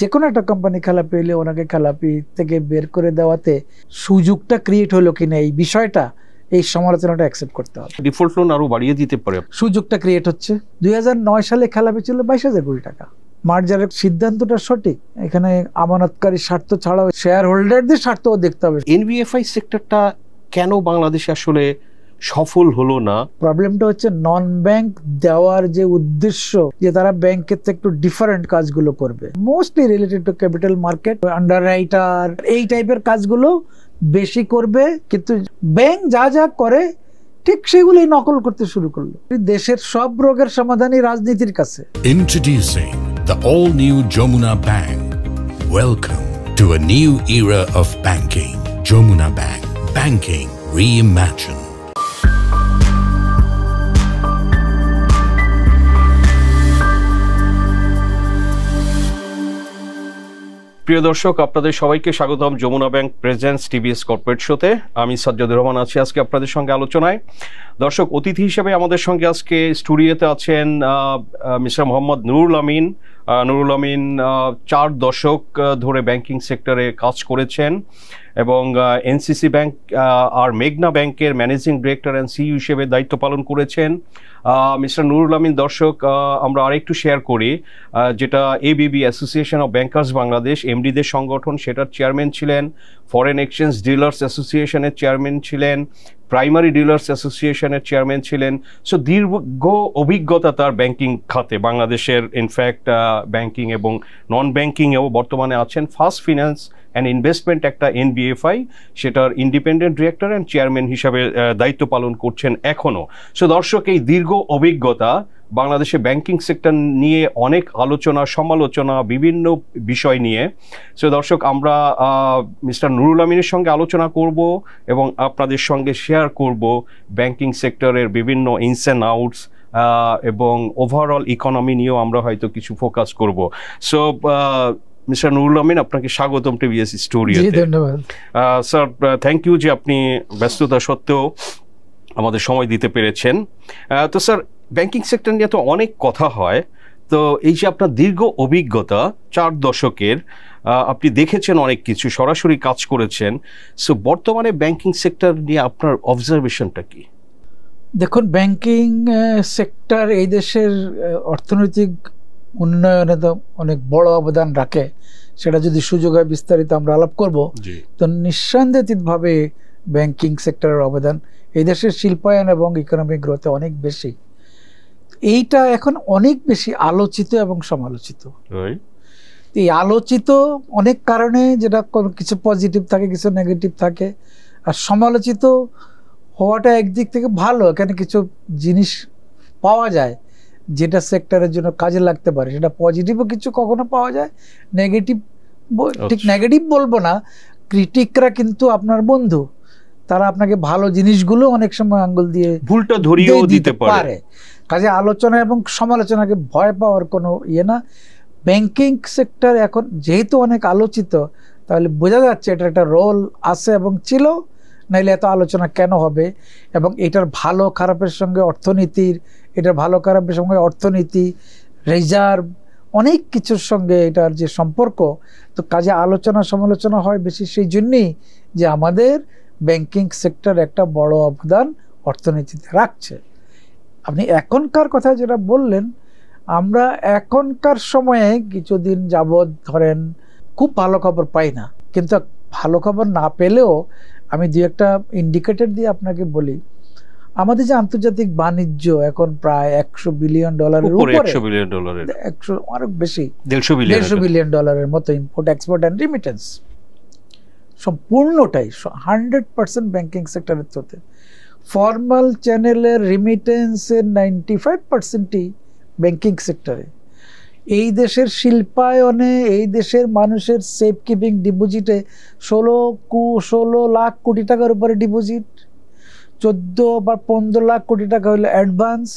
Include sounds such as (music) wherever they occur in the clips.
যে কোনো একটা কোম্পানি খেলাপি হলে ওনাকে খেলাপি থেকে বের করে দেওয়াতে সুযোগটা ক্রিয়েট হলো কিনা এই বিষয়টা এই সমালোচনাটা অ্যাকসেপ্ট করতে হবে ডিফল্ট লোন আরও বাড়িয়ে দিতে পারে সুযোগটা ক্রিয়েট হচ্ছে দুই সালে খেলাপি ছিল বাইশ হাজার কোটি টাকা মার্জারের সিদ্ধান্তটা সঠিক এখানে আমানতকারী স্বার্থ ছাড়াও শেয়ার হোল্ডারদের স্বার্থও দেখতে হবে এনবিএফআই সেক্টরটা কেন বাংলাদেশে আসলে সফল হলো না প্রবলেমটা হচ্ছে নন ব্যাংক দেওয়ার যে উদ্দেশ্য যে তারা ব্যাংকের থেকে একটু ডিফারেন্ট কাজগুলো করবে mostly related to capital market underwriter এই টাইপের কাজগুলো বেশি করবে কিন্তু ব্যাংক যা যা করে ঠিক সেগুলোই নকল করতে শুরু করলো দেশের সব রোগের সমাধানই রাজনীতির কাছে introducing the all new Jamuna bank welcome to a new era of banking Jamuna bank banking reimagined প্রিয় দর্শক আপনাদের সবাইকে স্বাগতম Jamuna bank presence TVS corporate শোতে আমি সাজ্জাদুর রহমান আছি আজকে আপনাদের সঙ্গে আলোচনায় দর্শক অতিথি হিসেবে আমাদের সঙ্গে আজকে স্টুডিওতে আছেন মিস্টার মোহাম্মদ নুরুল আমিন নুরুল আমিন চার দশক ধরে ব্যাংকিং সেক্টরে কাজ করেছেন এবং এনসিসি ব্যাংক আর মেঘনা ব্যাংকের ম্যানেজিং ডিরেক্টর অ্যান্ড সিই হিসেবে দায়িত্ব পালন করেছেন মিস্টার নুরুল আমিন দর্শক আমরা আরেকটু শেয়ার করি যেটা ABB association of bankers Bangladesh এমডিদের সংগঠন সেটার চেয়ারম্যান ছিলেন ফরেন এক্সচেঞ্জ ডিলার্স অ্যাসোসিয়েশনের চেয়ারম্যান ছিলেন প্রাইমারি ডিলার্স অ্যাসোসিয়েশনের চেয়ারম্যান ছিলেন সো দীর্ঘ অভিজ্ঞতা তার ব্যাংকিং খাতে বাংলাদেশের ইনফ্যাক্ট ব্যাংকিং এবং নন ব্যাংকিংয়েও বর্তমানে আছেন ফার্স্ট ফিন্যান্স অ্যান্ড ইনভেস্টমেন্ট একটা এনবিএফআই সেটার ইন্ডিপেন্ডেন্ট ডিরেক্টর অ্যান্ড চেয়ারম্যান হিসাবে দায়িত্ব পালন করছেন এখনও সো দর্শক এই দীর্ঘ অভিজ্ঞতা বাংলাদেশে ব্যাংকিং সেক্টর নিয়ে অনেক আলোচনা সমালোচনা বিভিন্ন বিষয় নিয়ে সো দর্শক আমরা মিস্টার নুরুল আমিনের সঙ্গে আলোচনা করব এবং আপনাদের সঙ্গে শেয়ার করব ব্যাংকিং সেক্টরের বিভিন্ন ইনস অ্যান্ড আউটস এবং ওভারঅল ইকোনমি নিয়েও আমরা হয়তো কিছু ফোকাস করব সো মিস্টার নুরুল আমিন আপনাকে স্বাগতম টিভিএস স্টোরি ধন্যবাদ স্যার থ্যাংক ইউ যে আপনি ব্যস্ততা সত্ত্বেও আমাদের সময় দিতে পেরেছেন তো স্যার ব্যাংকিং সেক্টর নিয়ে তো অনেক কথা হয় তো এই যে আপনার দীর্ঘ অভিজ্ঞতা চার দশকের আপনি দেখেছেন অনেক কিছু সরাসরি কাজ করেছেন সো বর্তমানে ব্যাংকিং সেক্টর নিয়ে আপনার অবজারভেশনটা কি দেখুন ব্যাংকিং সেক্টর এই দেশের অর্থনৈতিক উন্নয়নে তো অনেক বড় অবদান রাখে সেটা যদি সুযোগ হয় বিস্তারিত আমরা আলাপ করব তো নিঃসন্দেহিতভাবে ব্যাংকিং সেক্টরের অবদান এই দেশের শিল্পায়ন এবং ইকোনমিক গ্রোথে অনেক বেশি এইটা এখন অনেক বেশি আলোচিত এবং সমালোচিত এই আলোচিত অনেক কারণে যেটা কিছু পজিটিভ থাকে কিছু নেগেটিভ থাকে আর সমালোচিত হওয়াটা একদিক থেকে ভালো এখানে কিছু জিনিস পাওয়া যায় যেটা সেক্টরের জন্য কাজে লাগতে পারে সেটা পজিটিভও কিছু কখনো পাওয়া যায় নেগেটিভ আচ্ছা। ঠিক নেগেটিভ বলবো না ক্রিটিকরা কিন্তু আপনার বন্ধু তারা আপনাকে ভালো জিনিসগুলো অনেক সময় আঙ্গুল দিয়ে ভুলটা ধরিয়েও দিতে পারে কাজে আলোচনা এবং সমালোচনাকে ভয় পাওয়ার কোনো ইয়ে না ব্যাংকিং সেক্টর এখন যেহেতু অনেক আলোচিত তাহলে বোঝা যাচ্ছে এটার একটা রোল আছে এবং ছিল নাইলে এত আলোচনা কেন হবে এবং এটার ভালো খারাপের সঙ্গে অর্থনীতির এটার ভালো খারাপের সঙ্গে অর্থনীতি রিজার্ভ অনেক কিছুর সঙ্গে এটার যে সম্পর্ক তো কাজে আলোচনা সমালোচনা হয় বেশি সেই জন্যেই যে আমাদের ব্যাংকিং সেক্টর একটা বড় অবদান অর্থনীতিতে রাখছে আপনি এখনকার কথা যেটা বললেন আমরা এখনকার সময়ে কিছুদিন যাবৎ ধরেন খুব ভালো খবর পাই না কিন্তু ভালো খবর না পেলেও আমি দু একটা ইন্ডিকেটর দিয়ে আপনাকে বলি আমাদের যে আন্তর্জাতিক বাণিজ্য এখন প্রায় একশো বিলিয়ন ডলারের একশো বিলিয়ন ডলারের একশো বেশি বিলিয়ন ডলারের মতো ইম্পোর্ট এক্সপোর্ট অ্যান্ড রিমিটেন্স সম্পূর্ণটাই হান্ড্রেড পার্সেন্ট ব্যাংকিং সেক্টরের থ্রুতে ফর্মাল চ্যানেলের রিমিটেন্সের নাইনটি ফাইভ পার্সেন্টই ব্যাঙ্কিং সেক্টরে এই দেশের শিল্পায়নে এই দেশের মানুষের সেফ কিপিং ডিপোজিটে ষোলো কু ষোলো লাখ কোটি টাকার উপরে ডিপোজিট চোদ্দো বা পনেরো লাখ কোটি টাকা হলো অ্যাডভান্স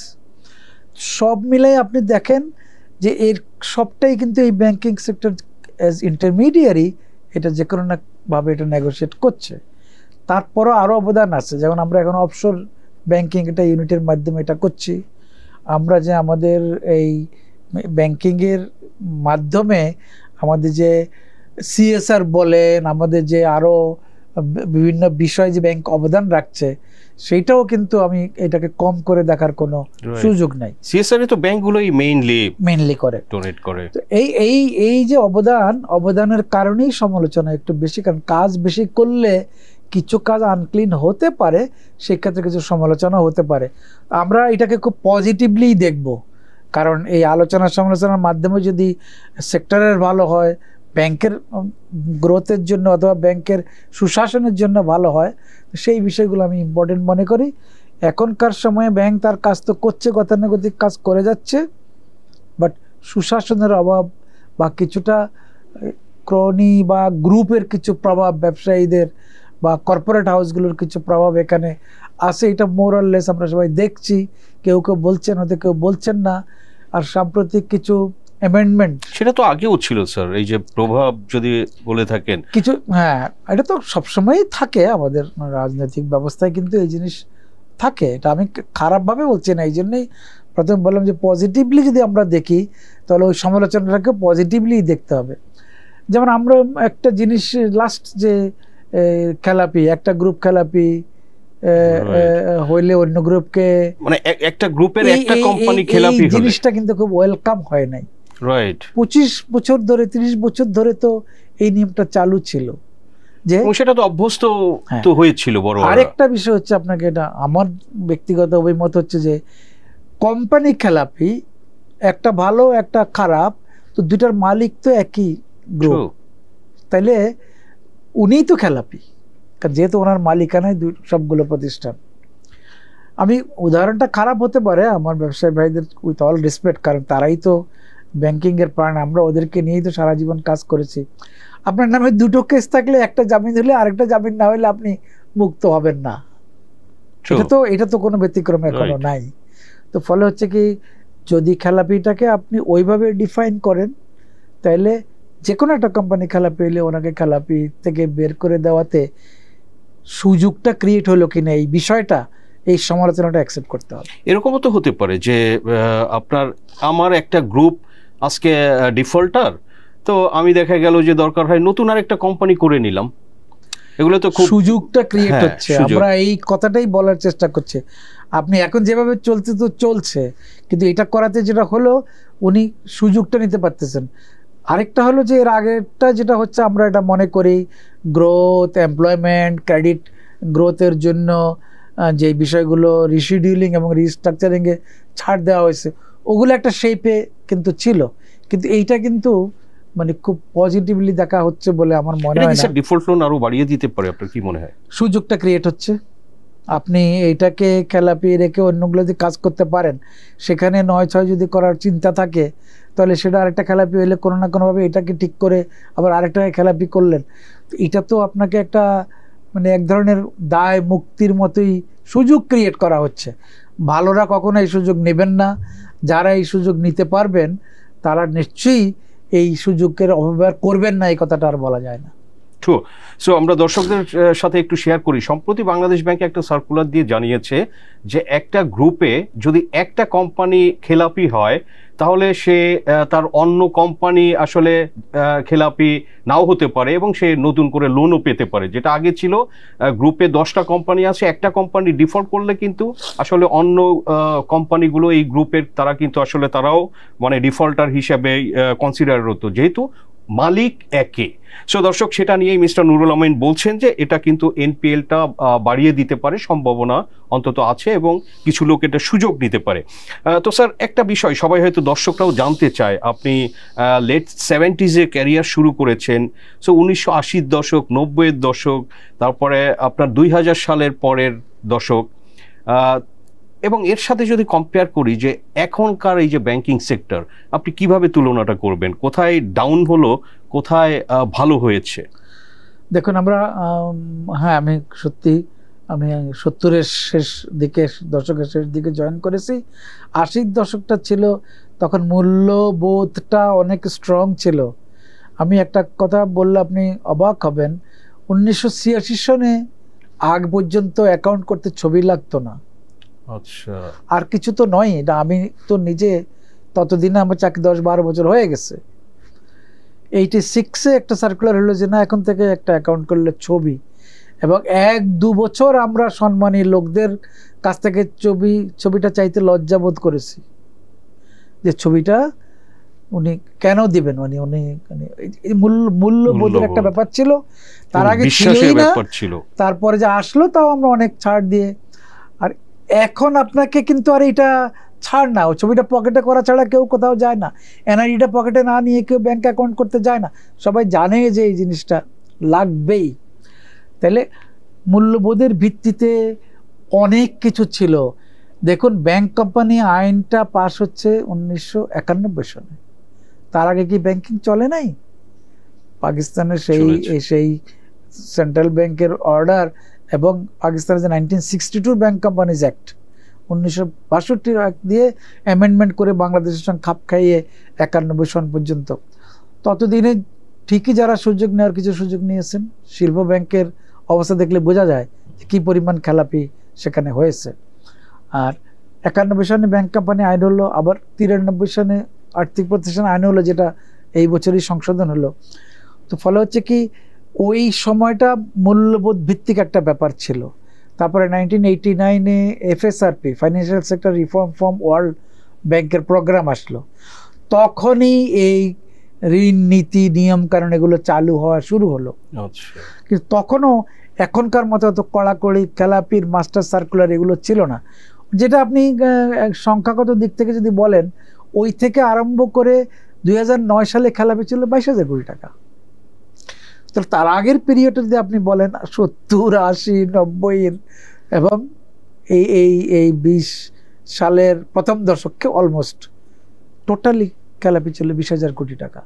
সব মিলাই আপনি দেখেন যে এর সবটাই কিন্তু এই ব্যাঙ্কিং সেক্টর অ্যাজ ইন্টারমিডিয়ারি এটা যে কোনো না ভাবে এটা নেগোসিয়েট করছে তারপরও আরও অবদান আছে যেমন আমরা এখন অফশোর ব্যাংকিং এটা ইউনিটের মাধ্যমে এটা করছি আমরা যে আমাদের এই ব্যাংকিংয়ের মাধ্যমে আমাদের যে সিএসআর বলেন আমাদের যে আরও বিভিন্ন বিষয়ে যে ব্যাংক অবদান রাখছে সেটাও কিন্তু আমি এটাকে কম করে দেখার কোনো সুযোগ নাই সিএসআর তো ব্যাংকগুলোই মেইনলি মেইনলি করে ডোনেট করে এই এই এই যে অবদান অবদানের কারণেই সমালোচনা একটু বেশি কারণ কাজ বেশি করলে কিছু কাজ আনক্লিন হতে পারে সেক্ষেত্রে কিছু সমালোচনা হতে পারে আমরা এটাকে খুব পজিটিভলি দেখব কারণ এই আলোচনা সমালোচনার মাধ্যমে যদি সেক্টরের ভালো হয় ব্যাংকের গ্রোথের জন্য অথবা ব্যাংকের সুশাসনের জন্য ভালো হয় সেই বিষয়গুলো আমি ইম্পর্টেন্ট মনে করি এখনকার সময়ে ব্যাংক তার কাজ তো করছে গতানুগতিক কাজ করে যাচ্ছে বাট সুশাসনের অভাব বা কিছুটা ক্রনি বা গ্রুপের কিছু প্রভাব ব্যবসায়ীদের বা কর্পোরেট হাউসগুলোর কিছু প্রভাব এখানে আসে এটা মোরাললেস আমরা সবাই দেখছি কেউ কেউ বলছেন হয়তো কেউ বলছেন না আর সাম্প্রতিক কিছু অ্যামেন্ডমেন্ট সেটা তো আগেও ছিল স্যার এই যে প্রভাব যদি বলে থাকেন কিছু হ্যাঁ এটা তো সবসময়ই থাকে আমাদের রাজনৈতিক ব্যবস্থায় কিন্তু এই জিনিস থাকে এটা আমি খারাপভাবে বলছি না এই জন্যই প্রথমে বললাম যে পজিটিভলি যদি আমরা দেখি তাহলে ওই সমালোচনাটাকে পজিটিভলি দেখতে হবে যেমন আমরা একটা জিনিস লাস্ট যে খেলাপি একটা গ্রুপ খেলাপি হইলে অন্য গ্রুপকে মানে একটা গ্রুপের একটা কোম্পানি খেলাপি হলে জিনিসটা কিন্তু খুব ওয়েলকাম হয় নাই রাইট 25 বছর ধরে ৩০ বছর ধরে তো এই নিয়মটা চালু ছিল যে সেটা তো অভ্যস্ত তো হ্যাঁ। হয়েছিল বড় আরেকটা বিষয় হচ্ছে আপনাকে এটা আমার ব্যক্তিগত অভিমত হচ্ছে যে কোম্পানি খেলাপি একটা ভালো একটা খারাপ তো দুটার মালিক তো একই গ্রুপ তাইলে উনিই তো খেলাপি কারণ যেহেতু ওনার মালিকানায় দুই সবগুলো প্রতিষ্ঠান আমি উদাহরণটা খারাপ হতে পারে আমার ব্যবসায়ী ভাইদের উইথ অল রেসপেক্ট কারণ তারাই তো ব্যাংকিংয়ের প্রাণ আমরা ওদেরকে নিয়েই তো সারা জীবন কাজ করেছি আপনার নামে দুটো কেস থাকলে একটা জামিন হলে আরেকটা জামিন না হলে আপনি মুক্ত হবেন না এটা তো এটা তো কোনো ব্যতিক্রম এখনো নাই তো ফলে হচ্ছে কি যদি খেলাপিটাকে আপনি ওইভাবে ডিফাইন করেন তাহলে যে কোনো একটা কোম্পানি খেলাপি হলে ওনাকে খেলাপি থেকে বের করে দেওয়াতে সুযোগটা ক্রিয়েট হলো কিনা এই বিষয়টা এই সমালোচনাটা অ্যাকসেপ্ট করতে হবে এরকমও তো হতে পারে যে আপনার আমার একটা গ্রুপ আজকে ডিফল্টার তো আমি দেখা গেল যে দরকার হয় নতুন আর একটা কোম্পানি করে নিলাম এগুলো তো খুব সুযোগটা ক্রিয়েট হ্যাঁ, হচ্ছে আমরা এই কথাটাই বলার চেষ্টা করছে আপনি এখন যেভাবে চলতে তো চলছে কিন্তু এটা করাতে যেটা হলো উনি সুযোগটা নিতে পারতেছেন আরেকটা হলো যে এর আগেরটা যেটা হচ্ছে আমরা এটা মনে করি গ্রোথ এমপ্লয়মেন্ট ক্রেডিট গ্রোথের জন্য যে বিষয়গুলো রিশিডিউলিং এবং রিস্ট্রাকচারিংয়ে ছাড় দেওয়া হয়েছে ওগুলো একটা শেপে কিন্তু ছিল কিন্তু এইটা কিন্তু মানে খুব পজিটিভলি দেখা হচ্ছে বলে আমার মনে হয় না ডিফল্ট লোন আরো বাড়িয়ে দিতে পারে আপনার কি মনে হয় সুযোগটা ক্রিয়েট হচ্ছে আপনি এইটাকে খেলাপি রেখে অন্যগুলো যদি কাজ করতে পারেন সেখানে নয় ছয় যদি করার চিন্তা থাকে তাহলে সেটা আরেকটা খেলাপি হইলে কোনো না কোনোভাবে এটাকে ঠিক করে আবার আরেকটা খেলাপি করলেন এটা তো আপনাকে একটা মানে এক ধরনের দায় মুক্তির মতোই সুযোগ ক্রিয়েট করা হচ্ছে ভালোরা কখনো এই সুযোগ নেবেন না যারা এই সুযোগ নিতে পারবেন তারা নিশ্চয়ই এই সুযোগের অপব্যবহার করবেন না এই কথাটা আর বলা যায় না সো আমরা দর্শকদের সাথে একটু শেয়ার করি সম্প্রতি বাংলাদেশ ব্যাংক একটা সার্কুলার দিয়ে জানিয়েছে যে একটা গ্রুপে যদি একটা কোম্পানি খেলাপি হয় তাহলে সে তার অন্য কোম্পানি আসলে খেলাপি নাও হতে পারে এবং সে নতুন করে লোনও পেতে পারে যেটা আগে ছিল গ্রুপে দশটা কোম্পানি আছে একটা কোম্পানি ডিফল্ট করলে কিন্তু আসলে অন্য কোম্পানিগুলো এই গ্রুপের তারা কিন্তু আসলে তারাও মানে ডিফল্টার হিসেবে কনসিডার হতো যেহেতু মালিক একে সো দর্শক সেটা নিয়েই মিস্টার নুরুল আমিন বলছেন যে এটা কিন্তু এনপিএলটা বাড়িয়ে দিতে পারে সম্ভাবনা অন্তত আছে এবং কিছু লোক এটা সুযোগ নিতে পারে তো স্যার একটা বিষয় সবাই হয়তো দর্শকরাও জানতে চায় আপনি লেট সেভেন্টিজে ক্যারিয়ার শুরু করেছেন সো উনিশশো আশির দশক নব্বইয়ের দশক তারপরে আপনার দুই হাজার সালের পরের দশক এবং এর সাথে যদি কম্পেয়ার করি যে এখনকার এই যে ব্যাংকিং সেক্টর আপনি কিভাবে তুলনাটা করবেন কোথায় ডাউন হলো কোথায় ভালো হয়েছে দেখুন আমরা হ্যাঁ আমি সত্যি আমি সত্তরের শেষ দিকে দশকের শেষ দিকে জয়েন করেছি আশির দশকটা ছিল তখন মূল্যবোধটা অনেক স্ট্রং ছিল আমি একটা কথা বললে আপনি অবাক হবেন উনিশশো ছিয়াশি সনে আগ পর্যন্ত অ্যাকাউন্ট করতে ছবি লাগতো না আচ্ছা আর কিছু তো নয় এটা আমি তো নিজে ততদিনে আমার চাকরি দশ বারো বছর হয়ে গেছে এইটি সিক্সে একটা সার্কুলার হলো যে না এখন থেকে একটা অ্যাকাউন্ট করলে ছবি এবং এক দু বছর আমরা সম্মানী লোকদের কাছ থেকে ছবি ছবিটা চাইতে লজ্জাবোধ করেছি যে ছবিটা উনি কেন দিবেন মানে উনি মানে মূল্যবোধের একটা ব্যাপার ছিল তার আগে ছিল তারপরে যে আসলো তাও আমরা অনেক ছাড় দিয়ে এখন আপনাকে কিন্তু আর এটা ছাড় না ছবিটা পকেটে করা ছাড়া কেউ কোথাও যায় না এনআইডিটা পকেটে না নিয়ে কেউ ব্যাঙ্ক অ্যাকাউন্ট করতে যায় না সবাই জানে যে এই জিনিসটা লাগবেই তাহলে মূল্যবোধের ভিত্তিতে অনেক কিছু ছিল দেখুন ব্যাংক কোম্পানি আইনটা পাশ হচ্ছে উনিশশো সনে তার আগে কি ব্যাংকিং চলে নাই পাকিস্তানের সেই সেই সেন্ট্রাল ব্যাংকের অর্ডার এবং পাকিস্তানের যে nineteen sixty two bank companies act উনিশশো বাষট্টির অ্যাক্ট দিয়ে অ্যামেন্ডমেন্ট করে বাংলাদেশের সঙ্গে খাপ খাইয়ে একানব্বই সন পর্যন্ত ততদিনে ঠিকই যারা সুযোগ নেওয়ার কিছু সুযোগ নিয়েছেন শিল্প ব্যাংকের অবস্থা দেখলে বোঝা যায় যে কী পরিমাণ খেলাপি সেখানে হয়েছে আর একানব্বই সনে ব্যাংক কোম্পানি আইন হলো আবার তিরানব্বই সনে আর্থিক প্রতিষ্ঠান আইন হলো যেটা এই বছরই সংশোধন হলো তো ফলে হচ্ছে কি ওই সময়টা মূল্যবোধ ভিত্তিক একটা ব্যাপার ছিল তারপরে নাইনটিন এইটি নাইনে FSRP financial sector reform from world ব্যাংকের প্রোগ্রাম আসলো তখনই এই ঋণ নীতি নিয়ম কারণ এগুলো চালু হওয়া শুরু হলো আচ্ছা। কিন্তু তখনও এখনকার মতো অত কড়াকড়ি খেলাপির মাস্টার সার্কুলার এগুলো ছিল না যেটা আপনি সংখ্যাগত দিক থেকে যদি বলেন ওই থেকে আরম্ভ করে দুই সালে খেলাপি ছিল বাইশ হাজার কোটি টাকা তাহলে তার আগের পিরিয়ডে যদি আপনি বলেন সত্তর আশি নব্বইয়ের এবং এই এই এই বিশ সালের প্রথম দশককে অলমোস্ট টোটালি খেলাপি চলে বিশ হাজার কোটি টাকা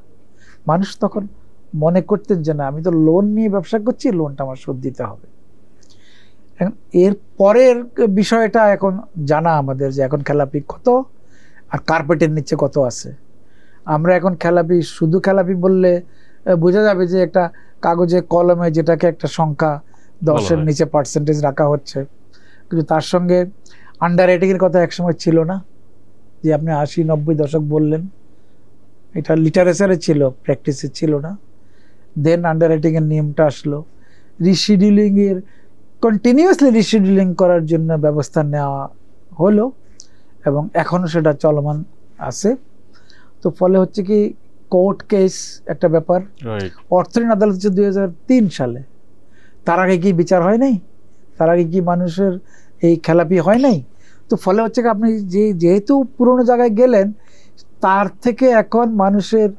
মানুষ তখন মনে করতেন যে না আমি তো লোন নিয়ে ব্যবসা করছি লোনটা আমার শোধ দিতে হবে এর পরের বিষয়টা এখন জানা আমাদের যে এখন খেলাপি কত আর কার্পেটের নিচে কত আছে আমরা এখন খেলাপি শুধু খেলাপি বললে বোঝা যাবে যে একটা কাগজে কলমে যেটাকে একটা সংখ্যা দশের নিচে পার্সেন্টেজ রাখা হচ্ছে কিন্তু তার সঙ্গে আন্ডার রাইটিংয়ের কথা একসময় ছিল না যে আপনি আশি নব্বই দশক বললেন এটা লিটারেচারে ছিল প্র্যাকটিসে ছিল না দেন আন্ডার রাইটিংয়ের নিয়মটা আসলো রিশিডিউলিংয়ের কন্টিনিউয়াসলি রিশিডিউলিং করার জন্য ব্যবস্থা নেওয়া হলো এবং এখনও সেটা চলমান আছে তো ফলে হচ্ছে কি কোর্ট কেস একটা ব্যাপার অর্থহীন আদালত হচ্ছে দুই সালে তার আগে কি বিচার হয় নাই তার আগে কি মানুষের এই খেলাপি হয় নাই তো ফলে হচ্ছে আপনি যে যেহেতু পুরনো জায়গায় গেলেন তার থেকে এখন মানুষের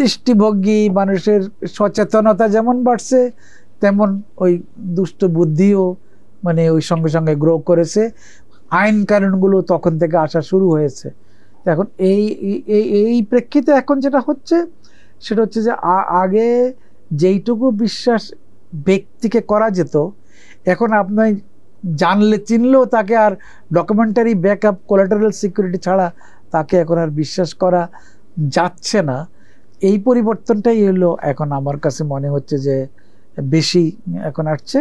দৃষ্টিভঙ্গি মানুষের সচেতনতা যেমন বাড়ছে তেমন ওই দুষ্ট বুদ্ধিও মানে ওই সঙ্গে সঙ্গে গ্রো করেছে আইন কারণগুলো তখন থেকে আসা শুরু হয়েছে এখন এই এই প্রেক্ষিতে এখন যেটা হচ্ছে সেটা হচ্ছে যে আগে যেইটুকু বিশ্বাস ব্যক্তিকে করা যেত এখন আপনার জানলে চিনলেও তাকে আর ডকুমেন্টারি ব্যাকআপ কোলাটারাল সিকিউরিটি ছাড়া তাকে এখন আর বিশ্বাস করা যাচ্ছে না এই পরিবর্তনটাই এলো এখন আমার কাছে মনে হচ্ছে যে বেশি এখন আসছে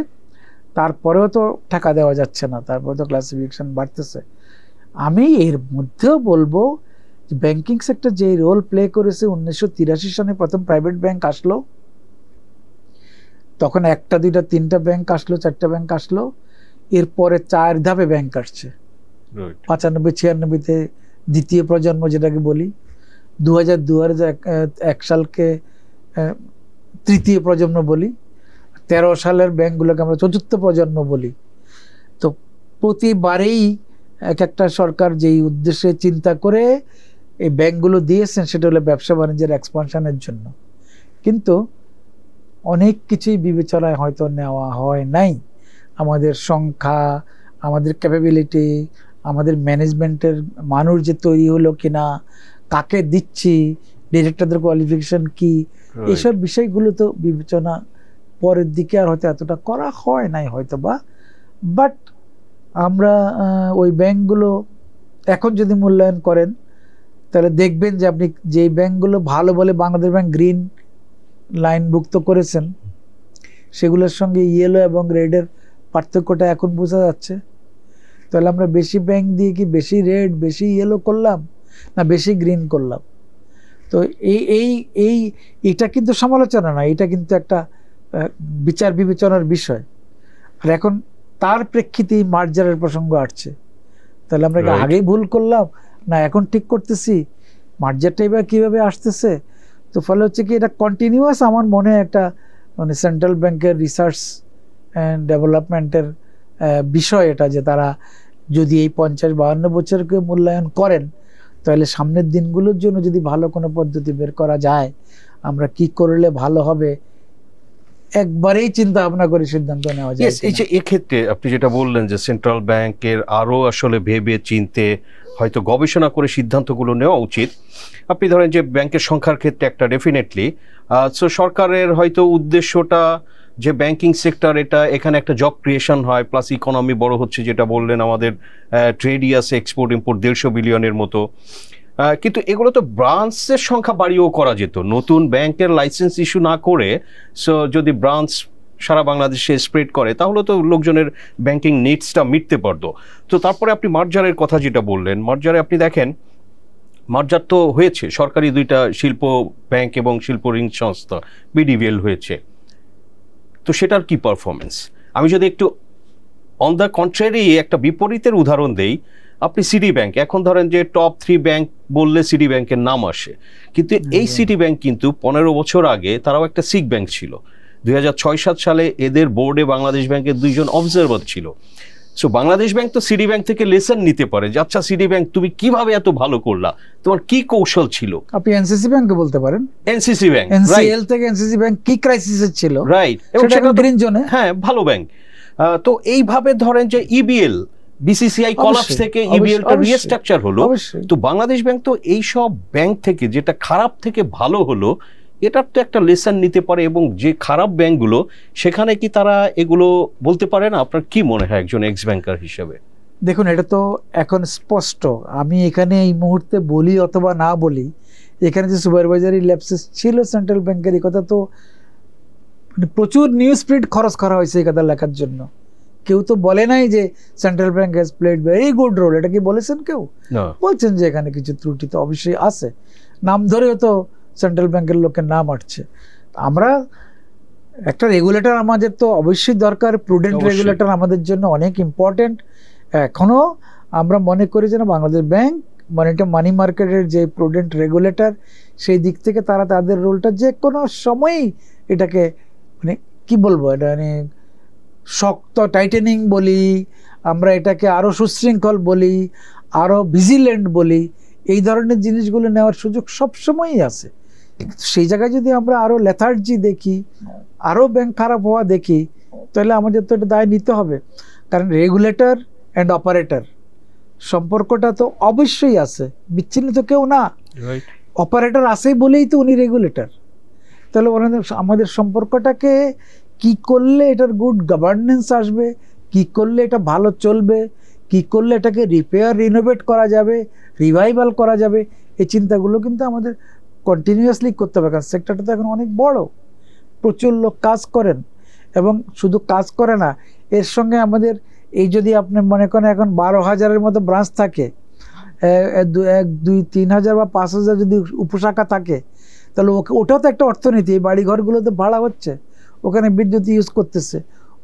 তারপরেও তো ঠেকা দেওয়া যাচ্ছে না তারপরে তো ক্লাসিফিকেশন বাড়তেছে আমি এর মধ্যেও বলবো যে ব্যাংকিং সেক্টর যে রোল প্লে করেছে উনিশশো সালে প্রথম প্রাইভেট ব্যাংক আসলো তখন একটা দুইটা তিনটা ব্যাংক আসলো চারটা ব্যাংক আসলো এরপরে চার ধাপে ব্যাংক আসছে পঁচানব্বই ছিয়ানব্বইতে দ্বিতীয় প্রজন্ম যেটাকে বলি দু হাজার দু এক সালকে তৃতীয় প্রজন্ম বলি তেরো সালের ব্যাংকগুলোকে আমরা চতুর্থ প্রজন্ম বলি তো প্রতিবারেই এক একটা সরকার যেই উদ্দেশ্যে চিন্তা করে এই ব্যাংকগুলো দিয়েছেন সেটা হলো ব্যবসা বাণিজ্যের এক্সপানশনের জন্য কিন্তু অনেক কিছুই বিবেচনায় হয়তো নেওয়া হয় নাই আমাদের সংখ্যা আমাদের ক্যাপাবিলিটি আমাদের ম্যানেজমেন্টের মানুষ যে তৈরি হলো কিনা কাকে দিচ্ছি ডিরেক্টরদের কোয়ালিফিকেশন কি এইসব বিষয়গুলো তো বিবেচনা পরের দিকে আর হয়তো এতটা করা হয় নাই হয়তো বা বাট আমরা ওই ব্যাংকগুলো এখন যদি মূল্যায়ন করেন তাহলে দেখবেন যে আপনি যেই ব্যাংকগুলো ভালো বলে বাংলাদেশ ব্যাংক গ্রিন লাইনভুক্ত করেছেন সেগুলোর সঙ্গে ইয়েলো এবং রেডের পার্থক্যটা এখন বোঝা যাচ্ছে তাহলে আমরা বেশি ব্যাংক দিয়ে কি বেশি রেড বেশি ইয়েলো করলাম না বেশি গ্রিন করলাম তো এই এই এই এটা কিন্তু সমালোচনা না এটা কিন্তু একটা বিচার বিবেচনার বিষয় আর এখন তার প্রেক্ষিতেই মার্জারের প্রসঙ্গ আসছে তাহলে আমরা আগেই ভুল করলাম না এখন ঠিক করতেছি মার্জারটা এবার কীভাবে আসতেছে তো ফলে হচ্ছে কি এটা কন্টিনিউয়াস আমার মনে একটা মানে সেন্ট্রাল ব্যাংকের রিসার্চ অ্যান্ড ডেভেলপমেন্টের বিষয় এটা যে তারা যদি এই পঞ্চাশ বাহান্ন বছরকে মূল্যায়ন করেন তাহলে সামনের দিনগুলোর জন্য যদি ভালো কোনো পদ্ধতি বের করা যায় আমরা কি করলে ভালো হবে একবারেই চিন্তা ভাবনা করে সিদ্ধান্ত নেওয়া যায় এই যে এক্ষেত্রে আপনি যেটা বললেন যে সেন্ট্রাল ব্যাংকের আরও আসলে ভেবে চিনতে হয়তো গবেষণা করে সিদ্ধান্তগুলো নেওয়া উচিত আপনি ধরেন যে ব্যাংকের সংখ্যার ক্ষেত্রে একটা ডেফিনেটলি সো সরকারের হয়তো উদ্দেশ্যটা যে ব্যাংকিং সেক্টর এটা এখানে একটা জব ক্রিয়েশন হয় প্লাস ইকোনমি বড় হচ্ছে যেটা বললেন আমাদের ট্রেড ইয়াসে এক্সপোর্ট ইম্পোর্ট দেড়শো বিলিয়নের মতো কিন্তু এগুলো তো ব্রাঞ্চের সংখ্যা বাড়িয়েও করা যেত নতুন ব্যাংকের লাইসেন্স ইস্যু না করে সো যদি ব্রাঞ্চ সারা বাংলাদেশে স্প্রেড করে তাহলে তো লোকজনের ব্যাংকিং নিডসটা মিটতে পারতো তো তারপরে আপনি মার্জারের কথা যেটা বললেন মার্জারে আপনি দেখেন মার্জার তো হয়েছে সরকারি দুইটা শিল্প ব্যাংক এবং শিল্প ঋণ সংস্থা বিডিভিএল হয়েছে তো সেটার কি পারফরমেন্স আমি যদি একটু অন দ্য কন্ট্রারি একটা বিপরীতের উদাহরণ দেই আপনি সিটি ব্যাংক এখন ধরেন যে টপ থ্রি ব্যাংক বললে সিটি ব্যাংকের নাম আসে কিন্তু এই সিটি ব্যাংক কিন্তু পনেরো বছর আগে তারাও একটা সিক ব্যাংক ছিল দুই হাজার ছয় সাত সালে এদের বোর্ডে বাংলাদেশ ব্যাংকের দুইজন অবজারভার ছিল সো বাংলাদেশ ব্যাংক তো সিটি ব্যাংক থেকে লেসন নিতে পারে যে আচ্ছা সিটি ব্যাংক তুমি কিভাবে এত ভালো করলা তোমার কি কৌশল ছিল আপনি এনসিসি ব্যাংকে বলতে পারেন এনসিসি ব্যাংক এনসিএল থেকে এনসিসি ব্যাংক কি ক্রাইসিস ছিল রাইট এবং সেটা গ্রিন জোনে হ্যাঁ ভালো ব্যাংক তো এইভাবে ধরেন যে ইবিএল e বিসিসিআই কলাপস থেকে ইবিএল e টা রিস্ট্রাকচার হলো তো বাংলাদেশ ব্যাংক তো এই সব ব্যাংক থেকে যেটা খারাপ থেকে ভালো হলো এটার তো একটা লেসন নিতে পারে এবং যে খারাপ ব্যাংকগুলো সেখানে কি তারা এগুলো বলতে পারে না আপনার কি মনে হয় একজন এক্স ব্যাংকার হিসেবে দেখুন এটা তো এখন স্পষ্ট আমি এখানে এই মুহূর্তে বলি অথবা না বলি এখানে যে সুপারভাইজারি ল্যাপসেস ছিল সেন্ট্রাল ব্যাংকের এই কথা তো মানে প্রচুর নিউজ প্রিন্ট খরচ করা হয়েছে এই কথা লেখার জন্য কেউ তো বলে নাই যে central bank has played very good role এটা কি বলেছেন কেউ বলছেন যে এখানে কিছু ত্রুটি তো অবশ্যই আছে নাম ধরেও তো সেন্ট্রাল ব্যাংকের লোকের নাম আটছে আমরা একটা রেগুলেটর আমাদের তো অবশ্যই দরকার প্রুডেন্ট রেগুলেটর আমাদের জন্য অনেক ইম্পর্টেন্ট এখনও আমরা মনে করি যে বাংলাদেশ ব্যাংক মানে এটা মানি মার্কেটের যে প্রুডেন্ট রেগুলেটর সেই দিক থেকে তারা তাদের রোলটা যে কোনো সময়ই এটাকে মানে কি বলবো এটা মানে শক্ত টাইটেনিং বলি আমরা এটাকে আরও সুশৃঙ্খল বলি আরও ভিজিল্যান্ট বলি এই ধরনের জিনিসগুলো নেওয়ার সুযোগ সবসময়ই আছে সেই জায়গায় যদি আমরা আরও লেথার্জি দেখি আরও ব্যাংক খারাপ হওয়া দেখি তাহলে আমাদের তো এটা দায় নিতে হবে কারণ রেগুলেটর অ্যান্ড অপারেটর সম্পর্কটা তো অবশ্যই আছে বিচ্ছিন্ন তো কেউ না অপারেটর আছে বলেই তো উনি রেগুলেটর তাহলে ওনাদের আমাদের সম্পর্কটাকে কি করলে এটার গুড গভর্নেন্স আসবে কি করলে এটা ভালো চলবে কি করলে এটাকে রিপেয়ার রিনোভেট করা যাবে রিভাইভাল করা যাবে এই চিন্তাগুলো কিন্তু আমাদের কন্টিনিউয়াসলি করতে হবে কারণ সেক্টরটা তো এখন অনেক বড় প্রচুর লোক কাজ করেন এবং শুধু কাজ করে না এর সঙ্গে আমাদের এই যদি আপনি মনে করেন এখন বারো হাজারের মতো ব্রাঞ্চ থাকে এক দুই তিন হাজার বা পাঁচ হাজার যদি উপশাখা থাকে তাহলে ওকে ওটাও তো একটা অর্থনীতি এই বাড়িঘরগুলো তো ভাড়া হচ্ছে ওখানে বিদ্যুৎ ইউজ করতেছে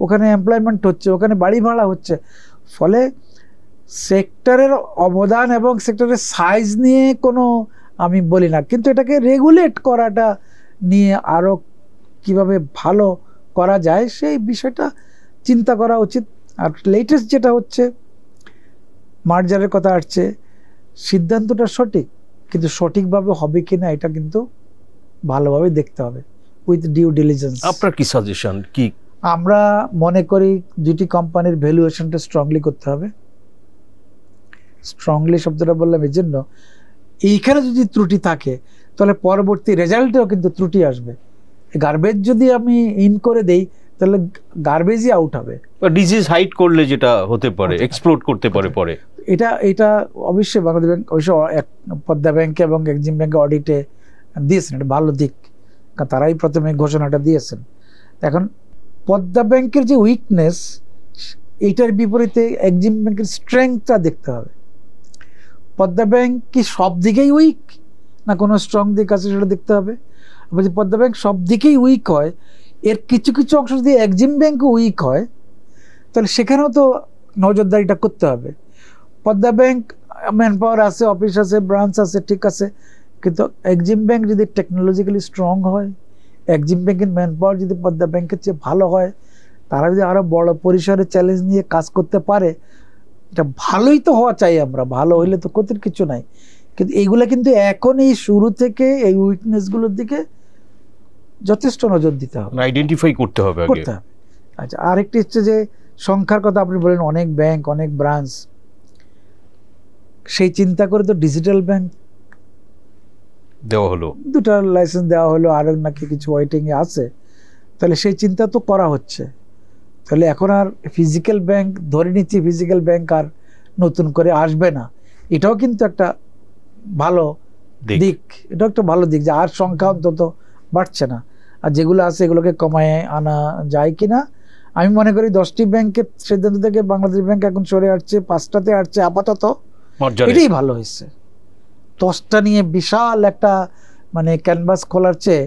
ওখানে এমপ্লয়মেন্ট হচ্ছে ওখানে বাড়ি ভাড়া হচ্ছে ফলে সেক্টরের অবদান এবং সেক্টরের সাইজ নিয়ে কোনো আমি বলি না কিন্তু এটাকে রেগুলেট করাটা নিয়ে আরও কিভাবে ভালো করা যায় সেই বিষয়টা চিন্তা করা উচিত আর লেটেস্ট যেটা হচ্ছে মার্জারের কথা আসছে সিদ্ধান্তটা সঠিক কিন্তু সঠিকভাবে হবে কি না এটা কিন্তু ভালোভাবে দেখতে হবে উইথ ডিউ ডিলিজেন্স আপনার কি সাজেশন কি আমরা মনে করি দুটি কোম্পানির ভ্যালুয়েশনটা স্ট্রংলি করতে হবে স্ট্রংলি শব্দটা বললাম এর জন্য এইখানে যদি ত্রুটি থাকে তাহলে পরবর্তী রেজাল্টেও কিন্তু ত্রুটি আসবে গার্বেজ যদি আমি ইন করে দেই তাহলে গার্বেজই আউট হবে ডিজিজ হাইট করলে যেটা হতে পারে এক্সপ্লোড করতে পারে পরে এটা এটা অবশ্যই বাংলাদেশ ব্যাংক অবশ্যই পদ্মা ব্যাংকে এবং এক্সিম ব্যাংকে অডিটে দিয়েছেন এটা ভালো দিক তারাই প্রথমে ঘোষণাটা দিয়েছেন এখন পদ্মা ব্যাংকের যে উইকনেস এইটার বিপরীতে একজিম ব্যাংকের স্ট্রেংথটা দেখতে হবে পদ্মা ব্যাংক কি সব দিকেই উইক না কোনো স্ট্রং দিক আছে সেটা দেখতে হবে বলছি পদ্মা ব্যাংক সব দিকেই উইক হয় এর কিছু কিছু অংশ যদি একজিম ব্যাংক উইক হয় তাহলে সেখানেও তো নজরদারিটা করতে হবে পদ্মা ব্যাংক ম্যান পাওয়ার আছে অফিস আছে ব্রাঞ্চ আছে ঠিক আছে কিন্তু এক্সিম ব্যাংক যদি টেকনোলজিক্যালি স্ট্রং হয় এক্সিম ব্যাংকের ম্যান পাওয়ার যদি পদ্মা ব্যাংকের চেয়ে ভালো হয় তারা যদি আরও বড় পরিসরে চ্যালেঞ্জ নিয়ে কাজ করতে পারে এটা ভালোই তো হওয়া চাই আমরা ভালো হইলে তো ক্ষতির কিছু নাই কিন্তু এইগুলো কিন্তু এখন এই শুরু থেকে এই উইকনেসগুলোর দিকে যথেষ্ট নজর দিতে হবে আইডেন্টিফাই মানে করতে হবে করতে হবে আচ্ছা আরেকটি হচ্ছে যে সংখ্যার কথা আপনি বলেন অনেক ব্যাংক অনেক ব্রাঞ্চ সেই চিন্তা করে তো ডিজিটাল ব্যাংক দেওয়া হলো দুটা লাইসেন্স দেওয়া হলো আরও নাকি কিছু ওয়েটিংয়ে আছে তাহলে সেই চিন্তা তো করা হচ্ছে তাহলে এখন আর ফিজিক্যাল ব্যাংক ধরে নিচ্ছি ফিজিক্যাল ব্যাংক আর নতুন করে আসবে না এটাও কিন্তু একটা ভালো দিক এটাও একটা ভালো দিক যে আর সংখ্যা অন্তত বাড়ছে না আর যেগুলো আছে এগুলোকে কমায় আনা যায় কি না আমি মনে করি দশটি ব্যাংকের সিদ্ধান্ত থেকে বাংলাদেশ ব্যাংক এখন সরে আসছে পাঁচটাতে আসছে আপাতত এটাই ভালো হয়েছে দশটা নিয়ে বিশাল একটা মানে ক্যানভাস খোলার চেয়ে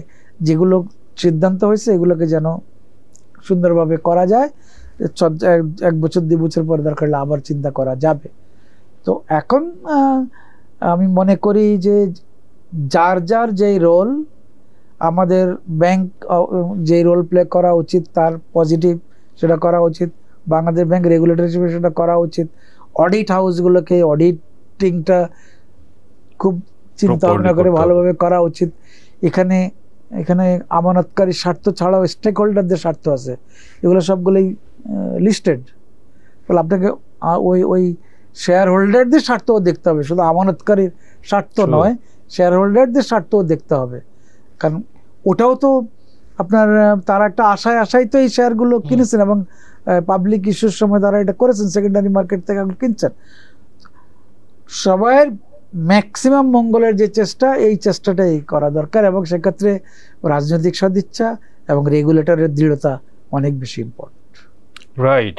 যেগুলো সিদ্ধান্ত হয়েছে এগুলোকে যেন সুন্দরভাবে করা যায় এক বছর দুই বছর পরে দরকার হলে আবার চিন্তা করা যাবে তো এখন আমি মনে করি যে যার যার যেই রোল আমাদের ব্যাংক যে রোল প্লে করা উচিত তার পজিটিভ সেটা করা উচিত বাংলাদেশ ব্যাংক রেগুলেটর হিসেবে সেটা করা উচিত অডিট হাউসগুলোকে অডিটিংটা খুব চিন্তা ভাবনা করে ভালোভাবে করা উচিত এখানে এখানে আমানতকারী স্বার্থ ছাড়াও স্টেক হোল্ডারদের স্বার্থ আছে এগুলো সবগুলোই লিস্টেড ফলে আপনাকে ওই ওই শেয়ার হোল্ডারদের স্বার্থও দেখতে হবে শুধু আমানতকারীর স্বার্থ নয় শেয়ার হোল্ডারদের স্বার্থও দেখতে হবে কারণ ওটাও তো আপনার তারা একটা আশায় আশায় তো এই শেয়ারগুলো কিনেছেন এবং পাবলিক ইস্যুর সময় তারা এটা করেছেন সেকেন্ডারি মার্কেট থেকে কিনছেন সবাই ম্যাক্সিমাম মঙ্গলের যে চেষ্টা এই চেষ্টাটাই করা দরকার এবং সেক্ষেত্রে রাজনৈতিক সদিচ্ছা এবং রেগুলেটরের দৃঢ়তা অনেক বেশি ইম্পর্টেন্ট রাইট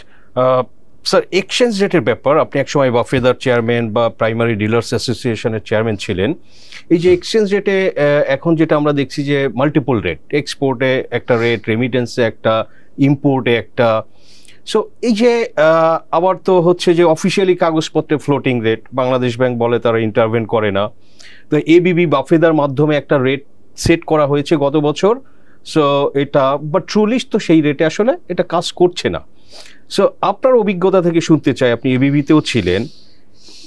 স্যার এক্সচেঞ্জ রেটের ব্যাপার আপনি একসময় বাফেদার চেয়ারম্যান বা প্রাইমারি ডিলার্স অ্যাসোসিয়েশনের চেয়ারম্যান ছিলেন এই যে এক্সচেঞ্জ রেটে uh, এখন যেটা আমরা দেখছি যে মাল্টিপল রেট এক্সপোর্টে একটা রেট রেমিটেন্সে একটা ইম্পোর্টে একটা সো এই যে আবার তো হচ্ছে যে অফিসিয়ালি কাগজপত্রে ফ্লোটিং রেট বাংলাদেশ ব্যাংক বলে তারা ইন্টারভেন করে না তো এবিবি বাফেদার মাধ্যমে একটা রেট সেট করা হয়েছে গত বছর সো এটা বা ট্রুলিশ তো সেই রেটে আসলে এটা কাজ করছে না সো আপনার অভিজ্ঞতা থেকে শুনতে চাই আপনি এবিবিতেও ছিলেন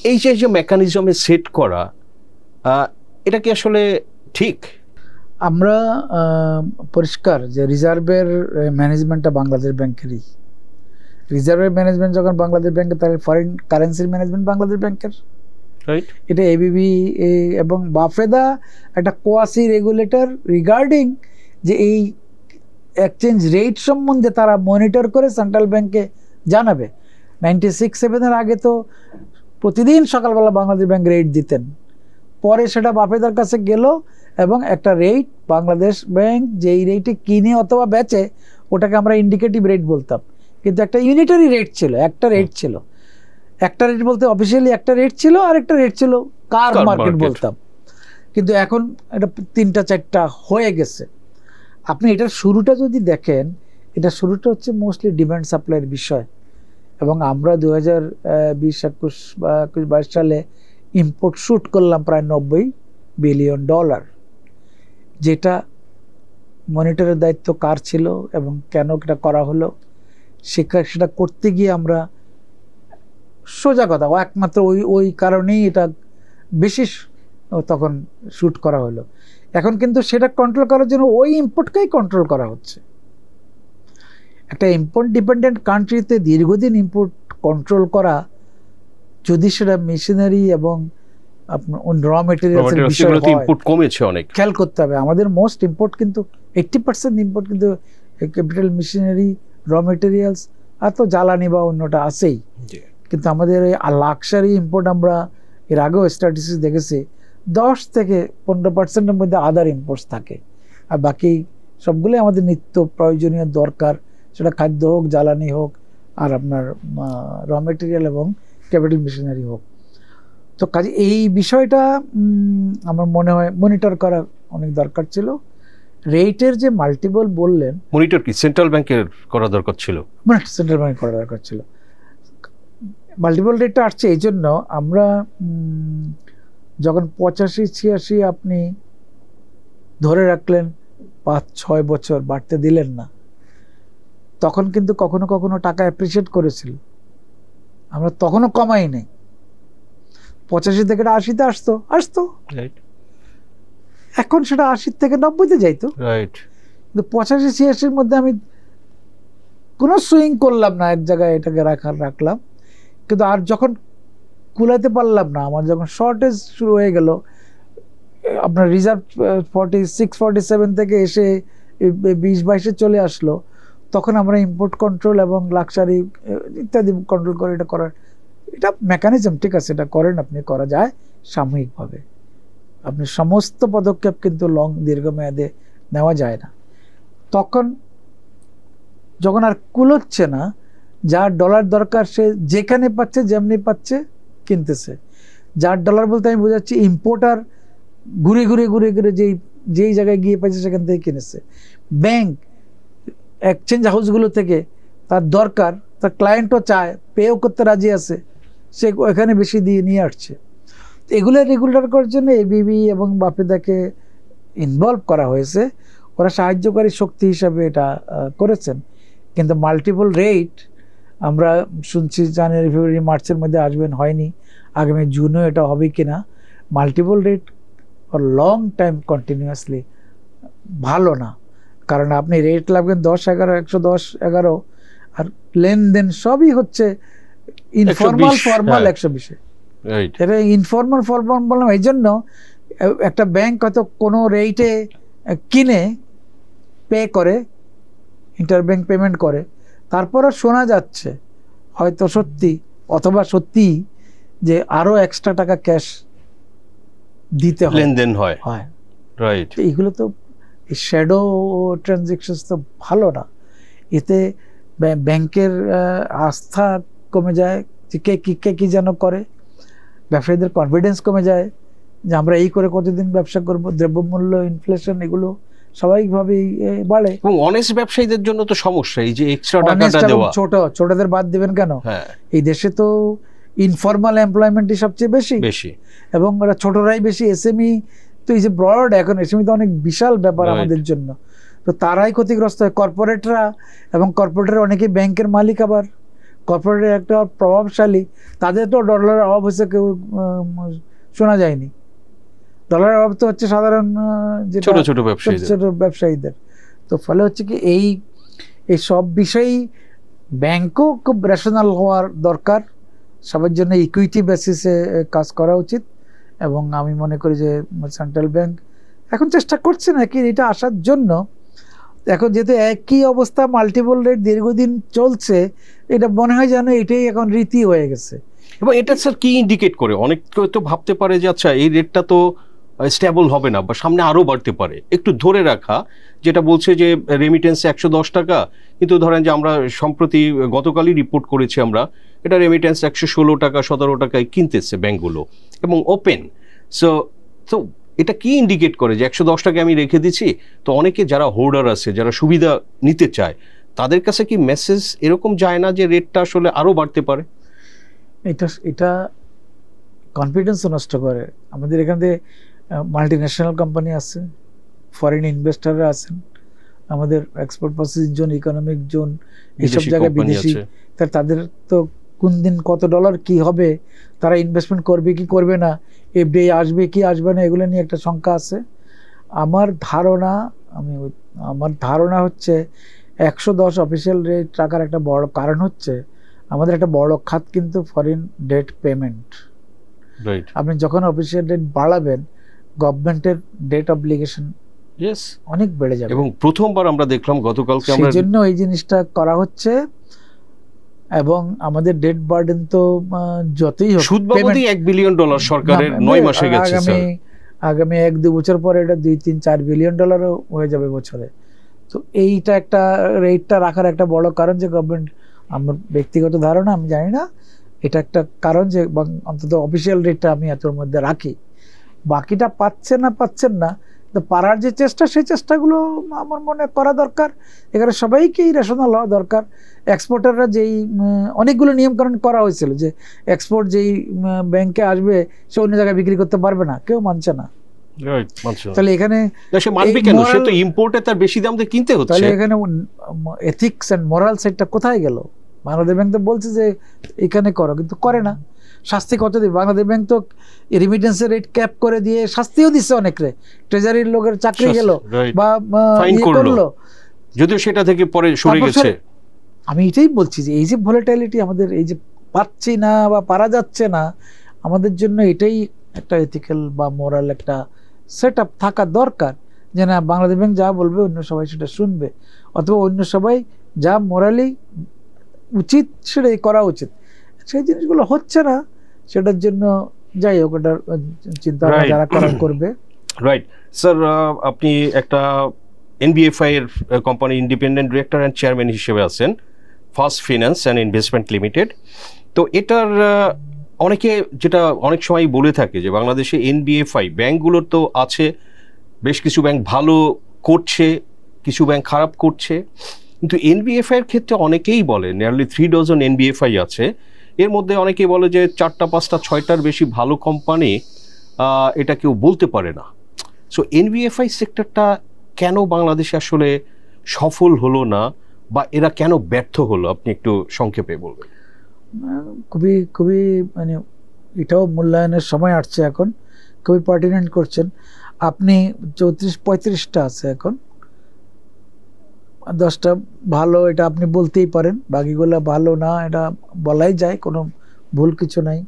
এই যে যে মেকানিজমে সেট করা এটা কি আসলে ঠিক আমরা পরিষ্কার যে রিজার্ভের ম্যানেজমেন্টটা বাংলাদেশ ব্যাংকেরই রিজার্ভের ম্যানেজমেন্ট যখন বাংলাদেশ ব্যাংকে তাহলে ফরেন কারেন্সির ম্যানেজমেন্ট বাংলাদেশ ব্যাংকের এটা এবিবি এবং বাফেদা একটা কোয়াসি রেগুলেটর রিগার্ডিং যে এই এক্সচেঞ্জ রেট সম্বন্ধে তারা মনিটর করে সেন্ট্রাল ব্যাংকে জানাবে নাইনটি সিক্স সেভেনের আগে তো প্রতিদিন সকালবেলা বাংলাদেশ ব্যাংক রেট দিতেন পরে সেটা বাফেদার কাছে গেল এবং একটা রেট বাংলাদেশ ব্যাংক যেই রেটে কিনে অথবা বেচে ওটাকে আমরা ইন্ডিকেটিভ রেট বলতাম কিন্তু একটা ইউনিটারি রেট ছিল একটা রেট ছিল একটা রেট বলতে অফিসিয়ালি একটা রেট ছিল আর একটা রেট ছিল কার মার্কেট বলতাম কিন্তু এখন এটা তিনটা চারটা হয়ে গেছে আপনি এটার শুরুটা যদি দেখেন এটা শুরুটা হচ্ছে মোস্টলি ডিমান্ড সাপ্লাইয়ের বিষয় এবং আমরা দু হাজার বিশ একুশ বা একুশ বাইশ সালে ইম্পোর্ট শ্যুট করলাম প্রায় নব্বই বিলিয়ন ডলার যেটা মনিটরের দায়িত্ব কার ছিল এবং কেন এটা করা হলো শিক্ষা সেটা করতে গিয়ে আমরা সোজা কথা একমাত্র ওই ওই কারণেই এটা বেশি তখন শ্যুট করা হলো এখন কিন্তু সেটা কন্ট্রোল করার জন্য ওই ইম্পোর্টকেই কন্ট্রোল করা হচ্ছে একটা ইম্পোর্ট ডিপেন্ডেন্ট কান্ট্রিতে দীর্ঘদিন ইম্পোর্ট কন্ট্রোল করা যদি সেটা মেশিনারি এবং আপনার র মেটেরিয়াল ইম্পোর্ট কমেছে অনেক খেয়াল করতে হবে আমাদের মোস্ট ইম্পোর্ট কিন্তু এইটটি পার্সেন্ট ইম্পোর্ট কিন্তু ক্যাপিটাল মেশিনারি র মেটেরিয়ালস আর তো জ্বালানি বা অন্যটা আছেই কিন্তু আমাদের এই লাক্সারি ইম্পোর্ট আমরা এর আগেও স্ট্যাটিস্টিক্স দেখেছি দশ থেকে পনেরো পার্সেন্টের মধ্যে আদার ইম্পোর্টস থাকে আর বাকি সবগুলোই আমাদের নিত্য প্রয়োজনীয় দরকার সেটা খাদ্য হোক জ্বালানি হোক আর আপনার র মেটেরিয়াল এবং ক্যাপিটাল মেশিনারি হোক তো কাজে এই বিষয়টা আমার মনে হয় মনিটর করা অনেক দরকার ছিল রেটের যে মাল্টিপল বললেন মনিটর কি সেন্ট্রাল ব্যাংকের করা দরকার ছিল সেন্ট্রাল মানে ব্যাংক করা দরকার ছিল মাল্টিপল রেটটা আসছে এই জন্য আমরা যখন পঁচাশি ছিয়াশি আপনি ধরে রাখলেন পাঁচ ছয় বছর বাড়তে দিলেন না তখন কিন্তু কখনো কখনো টাকা অ্যাপ্রিসিয়েট করেছিল আমরা তখনও কমাই নাই পঁচাশি থেকে আশিতে আসতো আসতো রাইট এখন সেটা আশির থেকে নব্বইতে যাইতো কিন্তু পঁচাশি ছিয়াশির মধ্যে আমি কোনো সুইং করলাম না এক জায়গায় এটাকে রাখার রাখলাম কিন্তু আর যখন কুলাতে পারলাম না আমার যখন শর্টেজ শুরু হয়ে গেল আপনার reserve forty six forty seven থেকে এসে বিশ বাইশে চলে আসলো তখন আমরা ইম্পোর্ট কন্ট্রোল এবং লাক্সারি ইত্যাদি কন্ট্রোল করে এটা করার এটা মেকানিজম ঠিক আছে এটা করেন আপনি করা যায় সাময়িকভাবে আপনি সমস্ত পদক্ষেপ কিন্তু লং দীর্ঘমেয়াদে নেওয়া যায় না তখন যখন আর কুলোচ্ছে না যার ডলার দরকার সে যেখানে পাচ্ছে যেমনি পাচ্ছে কিনতেছে যার ডলার বলতে আমি বোঝাচ্ছি ইম্পোর্টার ঘুরে ঘুরে ঘুরে ঘুরে যেই যেই জায়গায় গিয়ে পাচ্ছে সেখান থেকে কিনেছে ব্যাংক এক্সচেঞ্জ হাউসগুলো থেকে তার দরকার তার ক্লায়েন্টও চায় পেও করতে রাজি আছে সে এখানে বেশি দিয়ে নিয়ে আসছে এগুলো রেগুলার করার জন্য এবিবি এবং বাপেদাকে ইনভলভ করা হয়েছে ওরা সাহায্যকারী শক্তি হিসাবে এটা করেছেন কিন্তু মাল্টিপল রেট আমরা শুনছি জানুয়ারি ফেব্রুয়ারি মার্চের মধ্যে আসবেন হয়নি আগামী জুনেও এটা হবে কি না multiple rate for long time continuously ভালো না কারণ আপনি রেট লাগবেন দশ এগারো একশো দশ এগারো আর লেনদেন সবই হচ্ছে ইনফরমাল হ্যাঁ। ফর্মাল একশো বিশে এটা ইনফর্মাল ফর্মাল বললাম এই জন্য একটা ব্যাংক হয়তো কোনো রেটে কিনে পে করে ইন্টার ব্যাংক পেমেন্ট করে তারপর শোনা যাচ্ছে হয়তো সত্যি অথবা সত্যি যে আরও এক্সট্রা টাকা ক্যাশ দিতে লেনদেন হয় রাইট এইগুলো তো শ্যাডো ট্রানজেকশন তো ভালো না এতে ব্যাংকের আস্থা কমে যায় যে কে কী কে কী যেন করে ব্যবসায়ীদের কনফিডেন্স কমে যায় যে আমরা এই করে কতদিন ব্যবসা করবো দ্রব্যমূল্য ইনফ্লেশন এগুলো স্বাভাবিকভাবেই বাড়ে এবং অনেস্ট ব্যবসায়ীদের জন্য তো সমস্যা এই যে এক্সট্রা টাকাটা দেওয়া ছোট ছোটদের বাদ দিবেন কেন হ্যাঁ। এই দেশে তো ইনফর্মাল এমপ্লয়মেন্টই সবচেয়ে বেশি বেশি এবং ওরা ছোটরাই বেশি এসএমই তো এই যে ব্রড এখন এসএমই তো অনেক বিশাল ব্যাপার আমাদের জন্য তো তারাই ক্ষতিগ্রস্ত হয় কর্পোরেটরা এবং কর্পোরেটরা অনেকেই ব্যাংকের মালিক আবার কর্পোরেটের একটা প্রভাবশালী তাদের তো ডলারের অভাব হয়েছে কেউ শোনা যায়নি ডলারের অভাব তো হচ্ছে সাধারণ যে ছোট ছোট ব্যবসায়ী ছোট ব্যবসায়ীদের তো ফলে হচ্ছে কি এই এই সব বিষয়েই ব্যাংকও খুব রেশনাল হওয়ার দরকার সবার জন্য ইকুইটি বেসিসে কাজ করা উচিত এবং আমি মনে করি যে সেন্ট্রাল ব্যাংক এখন চেষ্টা করছে নাকি এটা আসার জন্য এখন যেহেতু একই অবস্থা মাল্টিপল রেট দীর্ঘদিন চলছে এটা মনে হয় যেন এটাই এখন রীতি হয়ে গেছে এবং এটা স্যার কি ইন্ডিকেট করে অনেক তো ভাবতে পারে যে আচ্ছা এই রেটটা তো স্ট্যাবল হবে না বা সামনে আরও বাড়তে পারে একটু ধরে রাখা যেটা বলছে যে রেমিটেন্স একশো দশ টাকা কিন্তু ধরেন যে আমরা সম্প্রতি গতকালই রিপোর্ট করেছি আমরা এটা রেমিটেন্স একশো ষোলো টাকা সতেরো টাকায় কিনতেছে ব্যাঙ্কগুলো এবং ওপেন সো তো এটা কি ইন্ডিকেট করে যে একশো দশ আমি রেখে দিচ্ছি তো অনেকে যারা হোল্ডার আছে যারা সুবিধা নিতে চায় তাদের কাছে কি মেসেজ এরকম যায় না যে রেটটা আসলে আরও বাড়তে পারে এটা এটা কনফিডেন্সও নষ্ট করে আমাদের এখানে ন্যাশনাল কোম্পানি আছে ফরেন ইনভেস্টাররা আছেন আমাদের export processing zone economic zone এইসব জায়গায় বিদেশি তাদের তো কোন দিন কত ডলার কি হবে তারা ইনভেস্টমেন্ট করবে কি করবে না এফডিআই আসবে কি আসবে না এগুলো নিয়ে একটা শঙ্কা আছে আমার ধারণা আমি আমার ধারণা হচ্ছে একশো দশ অফিসিয়াল রেট টাকার একটা বড় কারণ হচ্ছে আমাদের একটা বড় খাত কিন্তু ফরেন ডেট পেমেন্ট আপনি যখন অফিসিয়াল ডেট বাড়াবেন গভর্নমেন্টের ডেট অব্লিগেশন অনেক বেড়ে যাবে এবং প্রথমবার আমরা দেখলাম গতকালকে সেই জন্য এই জিনিসটা করা হচ্ছে এবং আমাদের ডেট বার্ডেন তো যতই হোক সুদ বাবদই এক বিলিয়ন ডলার সরকারের নয় মাসে গেছে আগামী আগামী এক দু বছর পরে এটা দুই তিন চার বিলিয়ন ডলারও হয়ে যাবে বছরে তো এইটা একটা রেটটা রাখার একটা বড় কারণ যে গভর্নমেন্ট আমার ব্যক্তিগত ধারণা আমি জানি না এটা একটা কারণ যে অন্তত অফিসিয়াল রেটটা আমি এতর মধ্যে রাখি বাকিটা পাচ্ছেন না পাচ্ছেন না তো পারার যে চেষ্টা সেই চেষ্টাগুলো আমার মনে করা দরকার এখানে সবাইকেই রেশনাল হওয়া দরকার এক্সপোর্টাররা যেই অনেকগুলো নিয়মকরণ করা হয়েছিল যে এক্সপোর্ট যেই ব্যাংকে আসবে সে অন্য জায়গায় বিক্রি করতে পারবে না কেউ মানছে না এখানে কোথায় গেল বাংলাদেশ ব্যাংক তো বলছে যে এখানে করো কিন্তু করে না শাস্তি কত দিবে বাংলাদেশ ব্যাংক তো রিমিটেন্সের রেট ক্যাপ করে দিয়ে শাস্তিও দিচ্ছে অনেকরে ট্রেজারির লোকের চাকরি গেল বা ইয়ে করলো যদিও সেটা থেকে পরে সরে গেছে আমি এটাই বলছি যে এই যে ভোলেটাইলিটি আমাদের এই যে পাচ্ছি না বা পারা যাচ্ছে না আমাদের জন্য এটাই একটা এথিক্যাল বা মোরাল একটা সেট আপ থাকা দরকার যে না বাংলাদেশ ব্যাংক যা বলবে অন্য সবাই সেটা শুনবে অথবা অন্য সবাই যা মোরালি উচিত সেটাই করা উচিত সেই জিনিসগুলো হচ্ছে না সেটার জন্য যাই হোক ওটার চিন্তা যারা (clears throat) করবে রাইট স্যার আপনি একটা এনবিএফআই এর company independent director and chairman হিসেবে আছেন first finance and investment limited তো এটার অনেকে যেটা অনেক সময় বলে থাকে যে বাংলাদেশে এনবিএফআই ব্যাংকগুলোর তো আছে বেশ কিছু ব্যাংক ভালো করছে কিছু ব্যাংক খারাপ করছে কিন্তু এনবিএফআই এর ক্ষেত্রে অনেকেই বলে নিয়ারলি থ্রি ডজন এনবিএফআই আছে এর মধ্যে অনেকে বলে যে চারটা পাঁচটা ছয়টার বেশি ভালো কোম্পানি এটা কেউ বলতে পারে না সো এনবিএফআই সেক্টরটা কেন বাংলাদেশে আসলে সফল হলো না বা এরা কেন ব্যর্থ হলো আপনি একটু সংক্ষেপে বলবেন খুবই খুবই মানে এটাও মূল্যায়নের সময় আসছে এখন খুবই পার্টিনেন্ট করছেন আপনি চৌত্রিশ পঁয়ত্রিশটা আছে এখন দশটা ভালো এটা আপনি বলতেই পারেন বাকিগুলো ভালো না এটা বলাই যায় কোনো ভুল কিছু নাই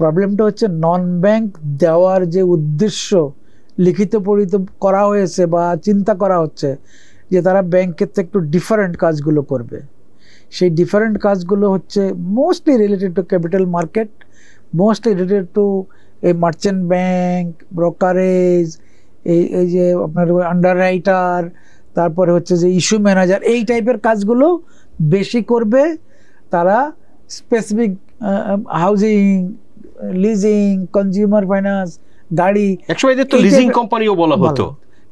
প্রবলেমটা হচ্ছে নন ব্যাংক দেওয়ার যে উদ্দেশ্য লিখিত পড়িত করা হয়েছে বা চিন্তা করা হচ্ছে যে তারা ব্যাংকের থেকে একটু ডিফারেন্ট কাজগুলো করবে সেই ডিফারেন্ট কাজগুলো হচ্ছে mostly related to capital market mostly related to এই মার্চেন্ট ব্যাংক ব্রোকারেজ এই এই যে আপনার আন্ডার রাইটার তারপরে হচ্ছে যে ইস্যু ম্যানেজার এই টাইপের কাজগুলো বেশি করবে তারা specific housing leasing consumer finance গাড়ি একসময় লিজিং কোম্পানিও বলা হতো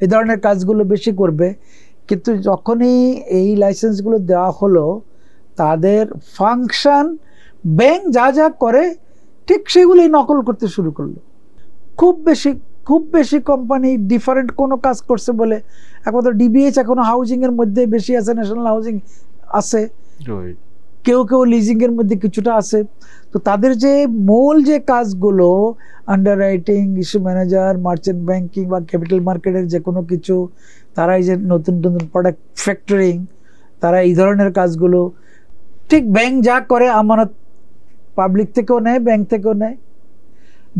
এই ধরনের কাজগুলো বেশি করবে কিন্তু যখনই এই লাইসেন্সগুলো দেওয়া হলো তাদের ফাংশন ব্যাংক যা যা করে ঠিক সেগুলোই নকল করতে শুরু করলো খুব বেশি খুব বেশি কোম্পানি ডিফারেন্ট কোনো কাজ করছে বলে একমাত্র ডিবিএইচ এখনো হাউজিংয়ের মধ্যে বেশি আছে ন্যাশনাল হাউজিং আছে কেউ কেউ লিজিংয়ের মধ্যে কিছুটা আছে তো তাদের যে মূল যে কাজগুলো underwriting issue manager merchant banking বা ক্যাপিটাল মার্কেটের যে কোনো কিছু তারা এই যে নতুন নতুন প্রোডাক্ট ফ্যাক্টরিং তারা এই ধরনের কাজগুলো ঠিক ব্যাংক যা করে আমানত পাবলিক থেকেও নেয় ব্যাংক থেকেও নেয়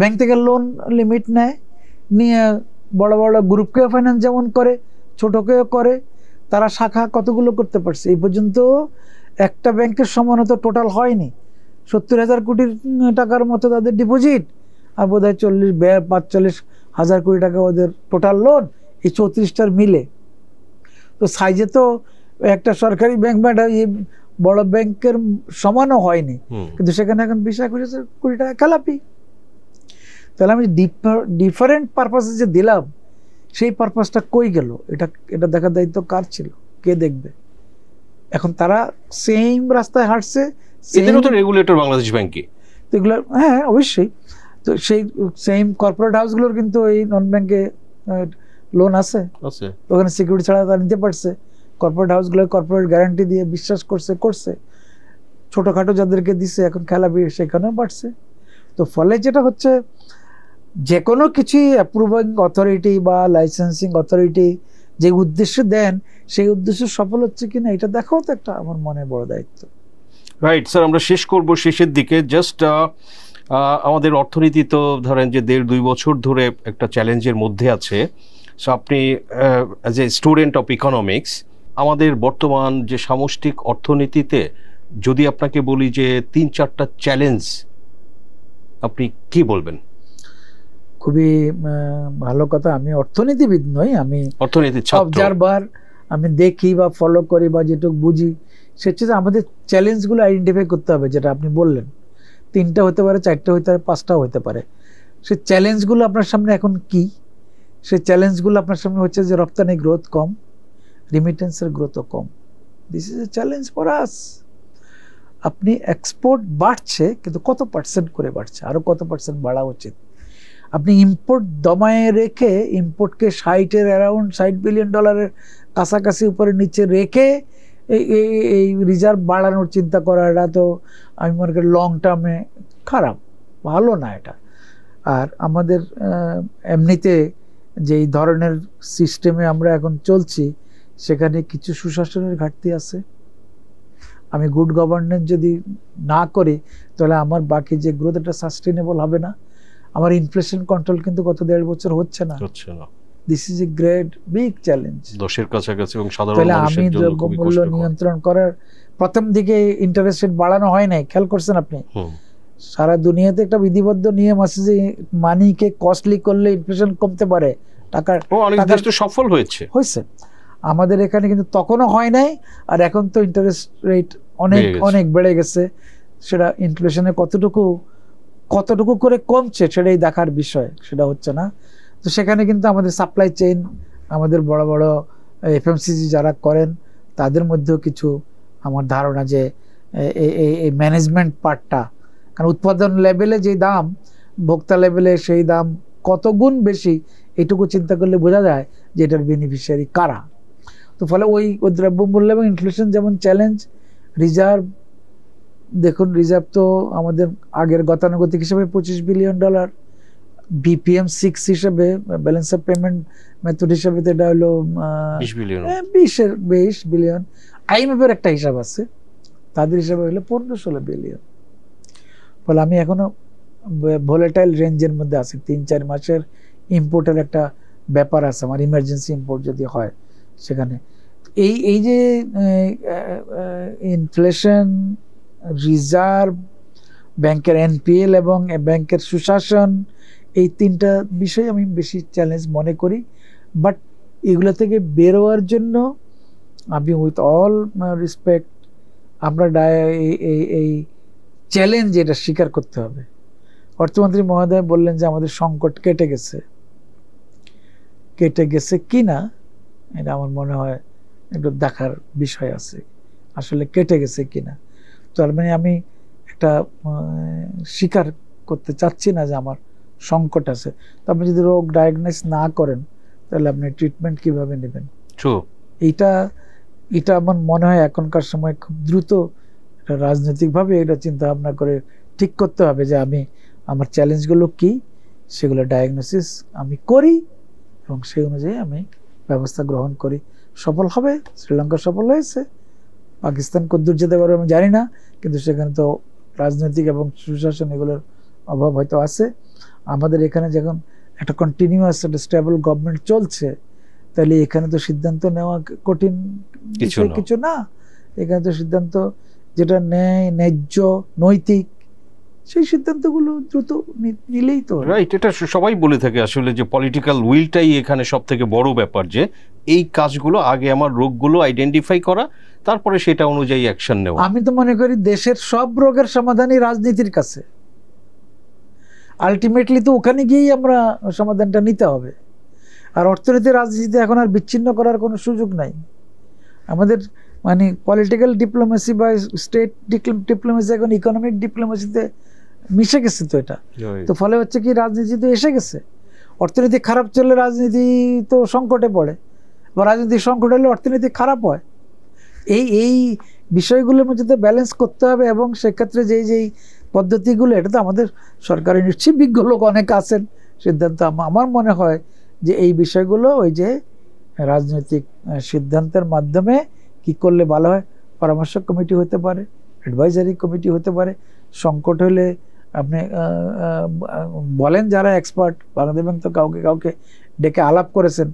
ব্যাংক থেকে লোন লিমিট নেয় নিয়ে বড় বড় গ্রুপকেও ফাইন্যান্স যেমন করে ছোটকেও করে তারা শাখা কতগুলো করতে পারছে এই পর্যন্ত একটা ব্যাংকের সমান হতো টোটাল হয়নি সত্তর হাজার কোটির টাকার মতো তাদের ডিপোজিট আর বোধ হয় চল্লিশ পাঁচচল্লিশ হাজার কোটি টাকা ওদের টোটাল লোন এই চৌত্রিশটার মিলে তো সাইজে তো একটা সরকারি ব্যাংক এই ইয়ে বড় ব্যাংকের সমানও হয়নি কিন্তু সেখানে এখন বিশ একুশ হাজার কোটি টাকা খেলাপি তাহলে আমি ডিফারেন্ট পারপাসে যে দিলাম সেই পারপাসটা কই গেল এটা এটা দেখার দায়িত্ব কার ছিল কে দেখবে এখন তারা সেম রাস্তায় হাঁটছে রেগুলেটর বাংলাদেশ ব্যাংকে এগুলো হ্যাঁ অবশ্যই তো সেই সেম কর্পোরেট হাউসগুলোর কিন্তু এই নন ব্যাংকে লোন আছে ওখানে সিকিউরিটি ছাড়া তারা নিতে পারছে কর্পোরেট হাউসগুলো কর্পোরেট গ্যারান্টি দিয়ে বিশ্বাস করছে করছে ছোটোখাটো যাদেরকে দিছে এখন খেলা সেখানেও বাড়ছে তো ফলে যেটা হচ্ছে যে কোনো কিছুই অ্যাপ্রুভিং অথরিটি বা লাইসেন্সিং অথরিটি যে উদ্দেশ্য দেন সেই উদ্দেশ্য সফল হচ্ছে কিনা এটা দেখাও তো একটা আমার মনে বড় দায়িত্ব রাইট স্যার আমরা শেষ করব শেষের দিকে জাস্ট uh, uh, আমাদের অর্থনীতি তো ধরেন যে দেড় দুই বছর ধরে একটা চ্যালেঞ্জের মধ্যে আছে সো আপনি as a student of economics আমাদের বর্তমান যে সামষ্টিক অর্থনীতিতে যদি আপনাকে বলি যে তিন চারটা চ্যালেঞ্জ আপনি কি বলবেন খুবই ভালো কথা আমি অর্থনীতিবিদ নই আমি অর্থনীতি অবজারভার আমি দেখি বা ফলো করি বা যেটুকু বুঝি সে হচ্ছে আমাদের চ্যালেঞ্জগুলো আইডেন্টিফাই করতে হবে যেটা আপনি বললেন তিনটা হতে পারে চারটা হতে পারে পাঁচটাও হতে পারে সে চ্যালেঞ্জগুলো আপনার সামনে এখন কি সে চ্যালেঞ্জগুলো আপনার সামনে হচ্ছে যে রপ্তানি গ্রোথ কম রিমিটেন্সের গ্রোথও কম this is a challenge for us আপনি এক্সপোর্ট বাড়ছে কিন্তু কত পার্সেন্ট করে বাড়ছে আরও কত পার্সেন্ট বাড়া উচিত আপনি ইম্পোর্ট দমায়ে রেখে ইম্পোর্টকে সাইটের অ্যারাউন্ড ষাট বিলিয়ন ডলারের কাছাকাছি উপরে নিচে রেখে এই রিজার্ভ বাড়ানোর চিন্তা করা এটা তো আমি মনে করি লং টার্মে খারাপ ভালো না এটা আর আমাদের এমনিতে যেই ধরনের সিস্টেমে আমরা এখন চলছি সেখানে কিছু সুশাসনের ঘাটতি আছে আমি গুড গভর্নেন্স যদি না করি তাহলে আমার বাকি যে গ্রোথ এটা সাস্টেনেবল হবে না আমার ইনফ্লেশন কন্ট্রোল কিন্তু গত দেড় বছর হচ্ছে না হচ্ছে না this is a great big challenge দশের কাছাকাছি এবং সাধারণ নিয়ন্ত্রণ করার প্রথম দিকে ইন্টারেস্ট রেট বাড়ানো হয় নাই খেয়াল করছেন আপনি সারা দুনিয়াতে একটা বিধিবদ্ধ নিয়ম আছে যে মানিকে কস্টলি করলে ইনফ্লেশন কমতে পারে টাকার ও অনেক দেশ তো সফল হয়েছে হয়েছে আমাদের এখানে কিন্তু তখনও হয় নাই আর এখন তো ইন্টারেস্ট রেট অনেক অনেক বেড়ে গেছে সেটা ইনফ্লেশনে কতটুকু কতটুকু করে কমছে সেটাই দেখার বিষয় সেটা হচ্ছে না তো সেখানে কিন্তু আমাদের সাপ্লাই চেইন আমাদের বড় বড় এফ যারা করেন তাদের মধ্যেও কিছু আমার ধারণা যে এই ম্যানেজমেন্ট পার্টটা কারণ উৎপাদন লেভেলে যে দাম ভোক্তা লেভেলে সেই দাম কত গুণ বেশি এটুকু চিন্তা করলে বোঝা যায় যে এটার বেনিফিশিয়ারি কারা তো ফলে ওই দ্রব্যমূল্য এবং ইনফ্লেশন যেমন চ্যালেঞ্জ রিজার্ভ দেখুন রিজার্ভ তো আমাদের আগের গতানুগতিক হিসেবে পঁচিশ বিলিয়ন ডলার বিপিএম সিক্স হিসেবে ব্যালেন্স অফ পেমেন্ট মেথড হিসেবে তো এটা হলো বিশের বিশ বিলিয়ন আইএমএফের একটা হিসাব আছে তাদের হিসাবে হলো পনেরো ষোলো বিলিয়ন ফলে আমি এখনো ভোলেটাইল রেঞ্জের মধ্যে আছি তিন চার মাসের ইম্পোর্টের একটা ব্যাপার আছে আমার ইমার্জেন্সি ইম্পোর্ট যদি হয় সেখানে এই এই যে ইনফ্লেশন রিজার্ভ ব্যাংকের এনপিএল এবং ব্যাংকের সুশাসন এই তিনটা বিষয় আমি বেশি চ্যালেঞ্জ মনে করি বাট এগুলো থেকে বেরোয়ার জন্য আমি উইথ অল রেসপেক্ট আমরা এই এই চ্যালেঞ্জ এটা স্বীকার করতে হবে অর্থমন্ত্রী মহোদয় বললেন যে আমাদের সংকট কেটে গেছে কেটে গেছে কি না এটা আমার মনে হয় একটু দেখার বিষয় আছে আসলে কেটে গেছে কিনা তার মানে আমি একটা স্বীকার করতে চাচ্ছি না যে আমার সংকট আছে তো আপনি যদি রোগ ডায়াগনোস না করেন তাহলে আপনি ট্রিটমেন্ট কিভাবে নেবেন এইটা এটা আমার মনে হয় এখনকার সময় খুব দ্রুত রাজনৈতিকভাবে এটা চিন্তা ভাবনা করে ঠিক করতে হবে যে আমি আমার চ্যালেঞ্জগুলো কি সেগুলো ডায়াগনোসিস আমি করি এবং সেই অনুযায়ী আমি ব্যবস্থা গ্রহণ করি সফল হবে শ্রীলঙ্কা সফল হয়েছে পাকিস্তান কদ্দূর যেতে পারবে আমি জানি না কিন্তু সেখানে তো রাজনৈতিক এবং সুশাসন এগুলোর অভাব হয়তো আছে আমাদের এখানে যখন একটা কন্টিনিউয়াস একটা স্টেবল গভর্নমেন্ট চলছে তাহলে এখানে তো সিদ্ধান্ত নেওয়া কঠিন কিছু না এখানে তো সিদ্ধান্ত যেটা ন্যায় ন্যায্য নৈতিক সেই সিদ্ধান্তগুলো দ্রুত নিলেই তো রাইট এটা সবাই বলে থাকে আসলে যে পলিটিক্যাল উইলটাই এখানে সব থেকে বড় ব্যাপার যে এই কাজগুলো আগে আমার রোগগুলো আইডেন্টিফাই করা তারপরে সেটা অনুযায়ী অ্যাকশন নেওয়া আমি তো মনে করি দেশের সব রোগের সমাধানই রাজনীতির কাছে আলটিমেটলি তো ওখানে গিয়েই আমরা সমাধানটা নিতে হবে আর অর্থনীতি রাজনীতিতে এখন আর বিচ্ছিন্ন করার কোনো সুযোগ নাই আমাদের মানে পলিটিক্যাল ডিপ্লোমেসি বা স্টেট ডিপ্লোমেসি এখন ইকোনমিক ডিপ্লোমেসিতে মিশে গেছে তো এটা তো ফলে হচ্ছে কি রাজনীতি তো এসে গেছে অর্থনীতি খারাপ চললে রাজনীতি তো সংকটে পড়ে বা রাজনীতি সংকট হলে অর্থনীতি খারাপ হয় এই এই বিষয়গুলোর মধ্যে তো ব্যালেন্স করতে হবে এবং সেক্ষেত্রে যেই যেই পদ্ধতিগুলো এটা তো আমাদের সরকারি নিশ্চয়ই বিজ্ঞ লোক অনেক আছেন সিদ্ধান্ত আমার মনে হয় যে এই বিষয়গুলো ওই যে রাজনৈতিক সিদ্ধান্তের মাধ্যমে কি করলে ভালো হয় পরামর্শ কমিটি হতে পারে অ্যাডভাইজারি কমিটি হতে পারে সংকট হলে আপনি বলেন যারা এক্সপার্ট বাংলাদেশ ব্যাংক তো কাউকে কাউকে ডেকে আলাপ করেছেন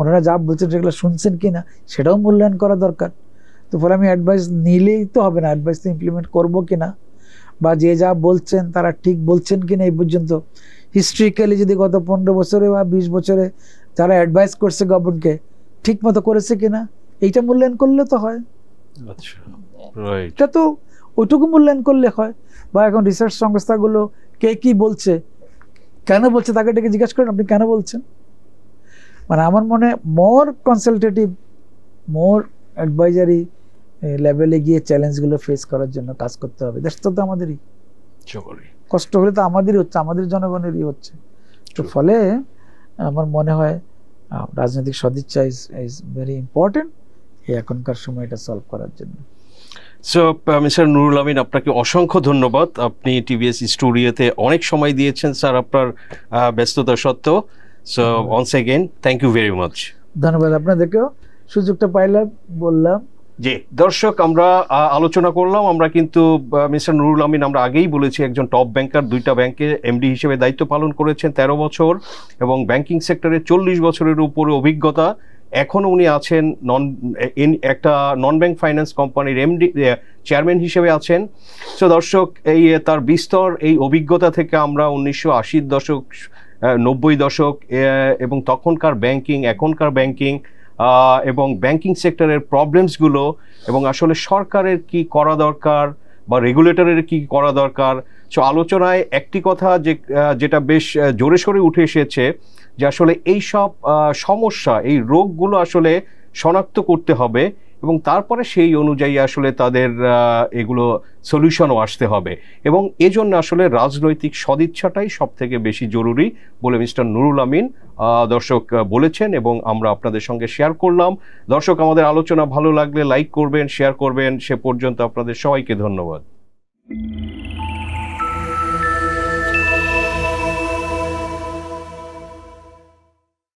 ওনারা যা বলছেন সেগুলো শুনছেন কি না সেটাও মূল্যায়ন করা দরকার তো ফলে আমি অ্যাডভাইস নিলেই তো হবে না অ্যাডভাইস তো ইমপ্লিমেন্ট করবো কি না বা যে যা বলছেন তারা ঠিক বলছেন কি না এই পর্যন্ত হিস্ট্রিক্যালি যদি গত পনেরো বছরে বা বিশ বছরে যারা অ্যাডভাইস করছে গভর্নকে ঠিক মতো করেছে কি না এইটা মূল্যায়ন করলে তো হয় আচ্ছা, এটা তো ওইটুকু মূল্যায়ন করলে হয় বা এখন রিসার্চ সংস্থাগুলো কে কি বলছে কেন বলছে তাকে ডেকে জিজ্ঞাসা করেন আপনি কেন বলছেন মানে আমার মনে মোর কনসালটেটিভ মোর অ্যাডভাইজারি লেভেলে গিয়ে চ্যালেঞ্জগুলো ফেস করার জন্য কাজ করতে হবে দেশটা তো আমাদেরই কষ্ট হলে তো আমাদেরই হচ্ছে আমাদের জনগণেরই হচ্ছে তো ফলে আমার মনে হয় রাজনৈতিক সদিচ্ছা ইজ ইজ ভেরি ইম্পর্টেন্ট এখনকার সময় এটা সলভ করার জন্য so mister uh, Nurul Amin আপনাকে অসংখ্য ধন্যবাদ আপনি টিভিএস স্টুডিওতে অনেক সময় দিয়েছেন স্যার আপনার ব্যস্ততা সত্ত্বেও so once again thank you very much ধন্যবাদ আপনাদেরকেও সুযোগটা পাইলাম বললাম জি দর্শক আমরা আলোচনা করলাম আমরা কিন্তু মিস্টার নুরুল আমিন আমরা আগেই বলেছি একজন টপ ব্যাংকার দুইটা ব্যাংকে এমডি হিসেবে দায়িত্ব পালন করেছেন ১৩ বছর এবং ব্যাংকিং সেক্টরে চল্লিশ বছরের উপরে অভিজ্ঞতা এখনও উনি আছেন নন একটা নন ব্যাংক ফাইন্যান্স কোম্পানির এমডি চেয়ারম্যান হিসেবে আছেন সো দর্শক এই তার বিস্তর এই অভিজ্ঞতা থেকে আমরা উনিশশো আশির দশক নব্বই দশক এবং তখনকার ব্যাংকিং এখনকার ব্যাংকিং এবং ব্যাংকিং সেক্টরের প্রবলেমসগুলো এবং আসলে সরকারের কি করা দরকার বা রেগুলেটরের কি করা দরকার সো আলোচনায় একটি কথা যে যেটা বেশ জোরে সোরে উঠে এসেছে যে আসলে এই সব সমস্যা এই রোগগুলো আসলে শনাক্ত করতে হবে এবং তারপরে সেই অনুযায়ী আসলে তাদের এগুলো সলিউশনও আসতে হবে এবং এজন্য আসলে রাজনৈতিক সদিচ্ছাটাই সব থেকে বেশি জরুরি বলে মিস্টার নুরুল আমিন দর্শক বলেছেন এবং আমরা আপনাদের সঙ্গে শেয়ার করলাম দর্শক আমাদের আলোচনা ভালো লাগলে লাইক করবেন শেয়ার করবেন সে পর্যন্ত আপনাদের সবাইকে ধন্যবাদ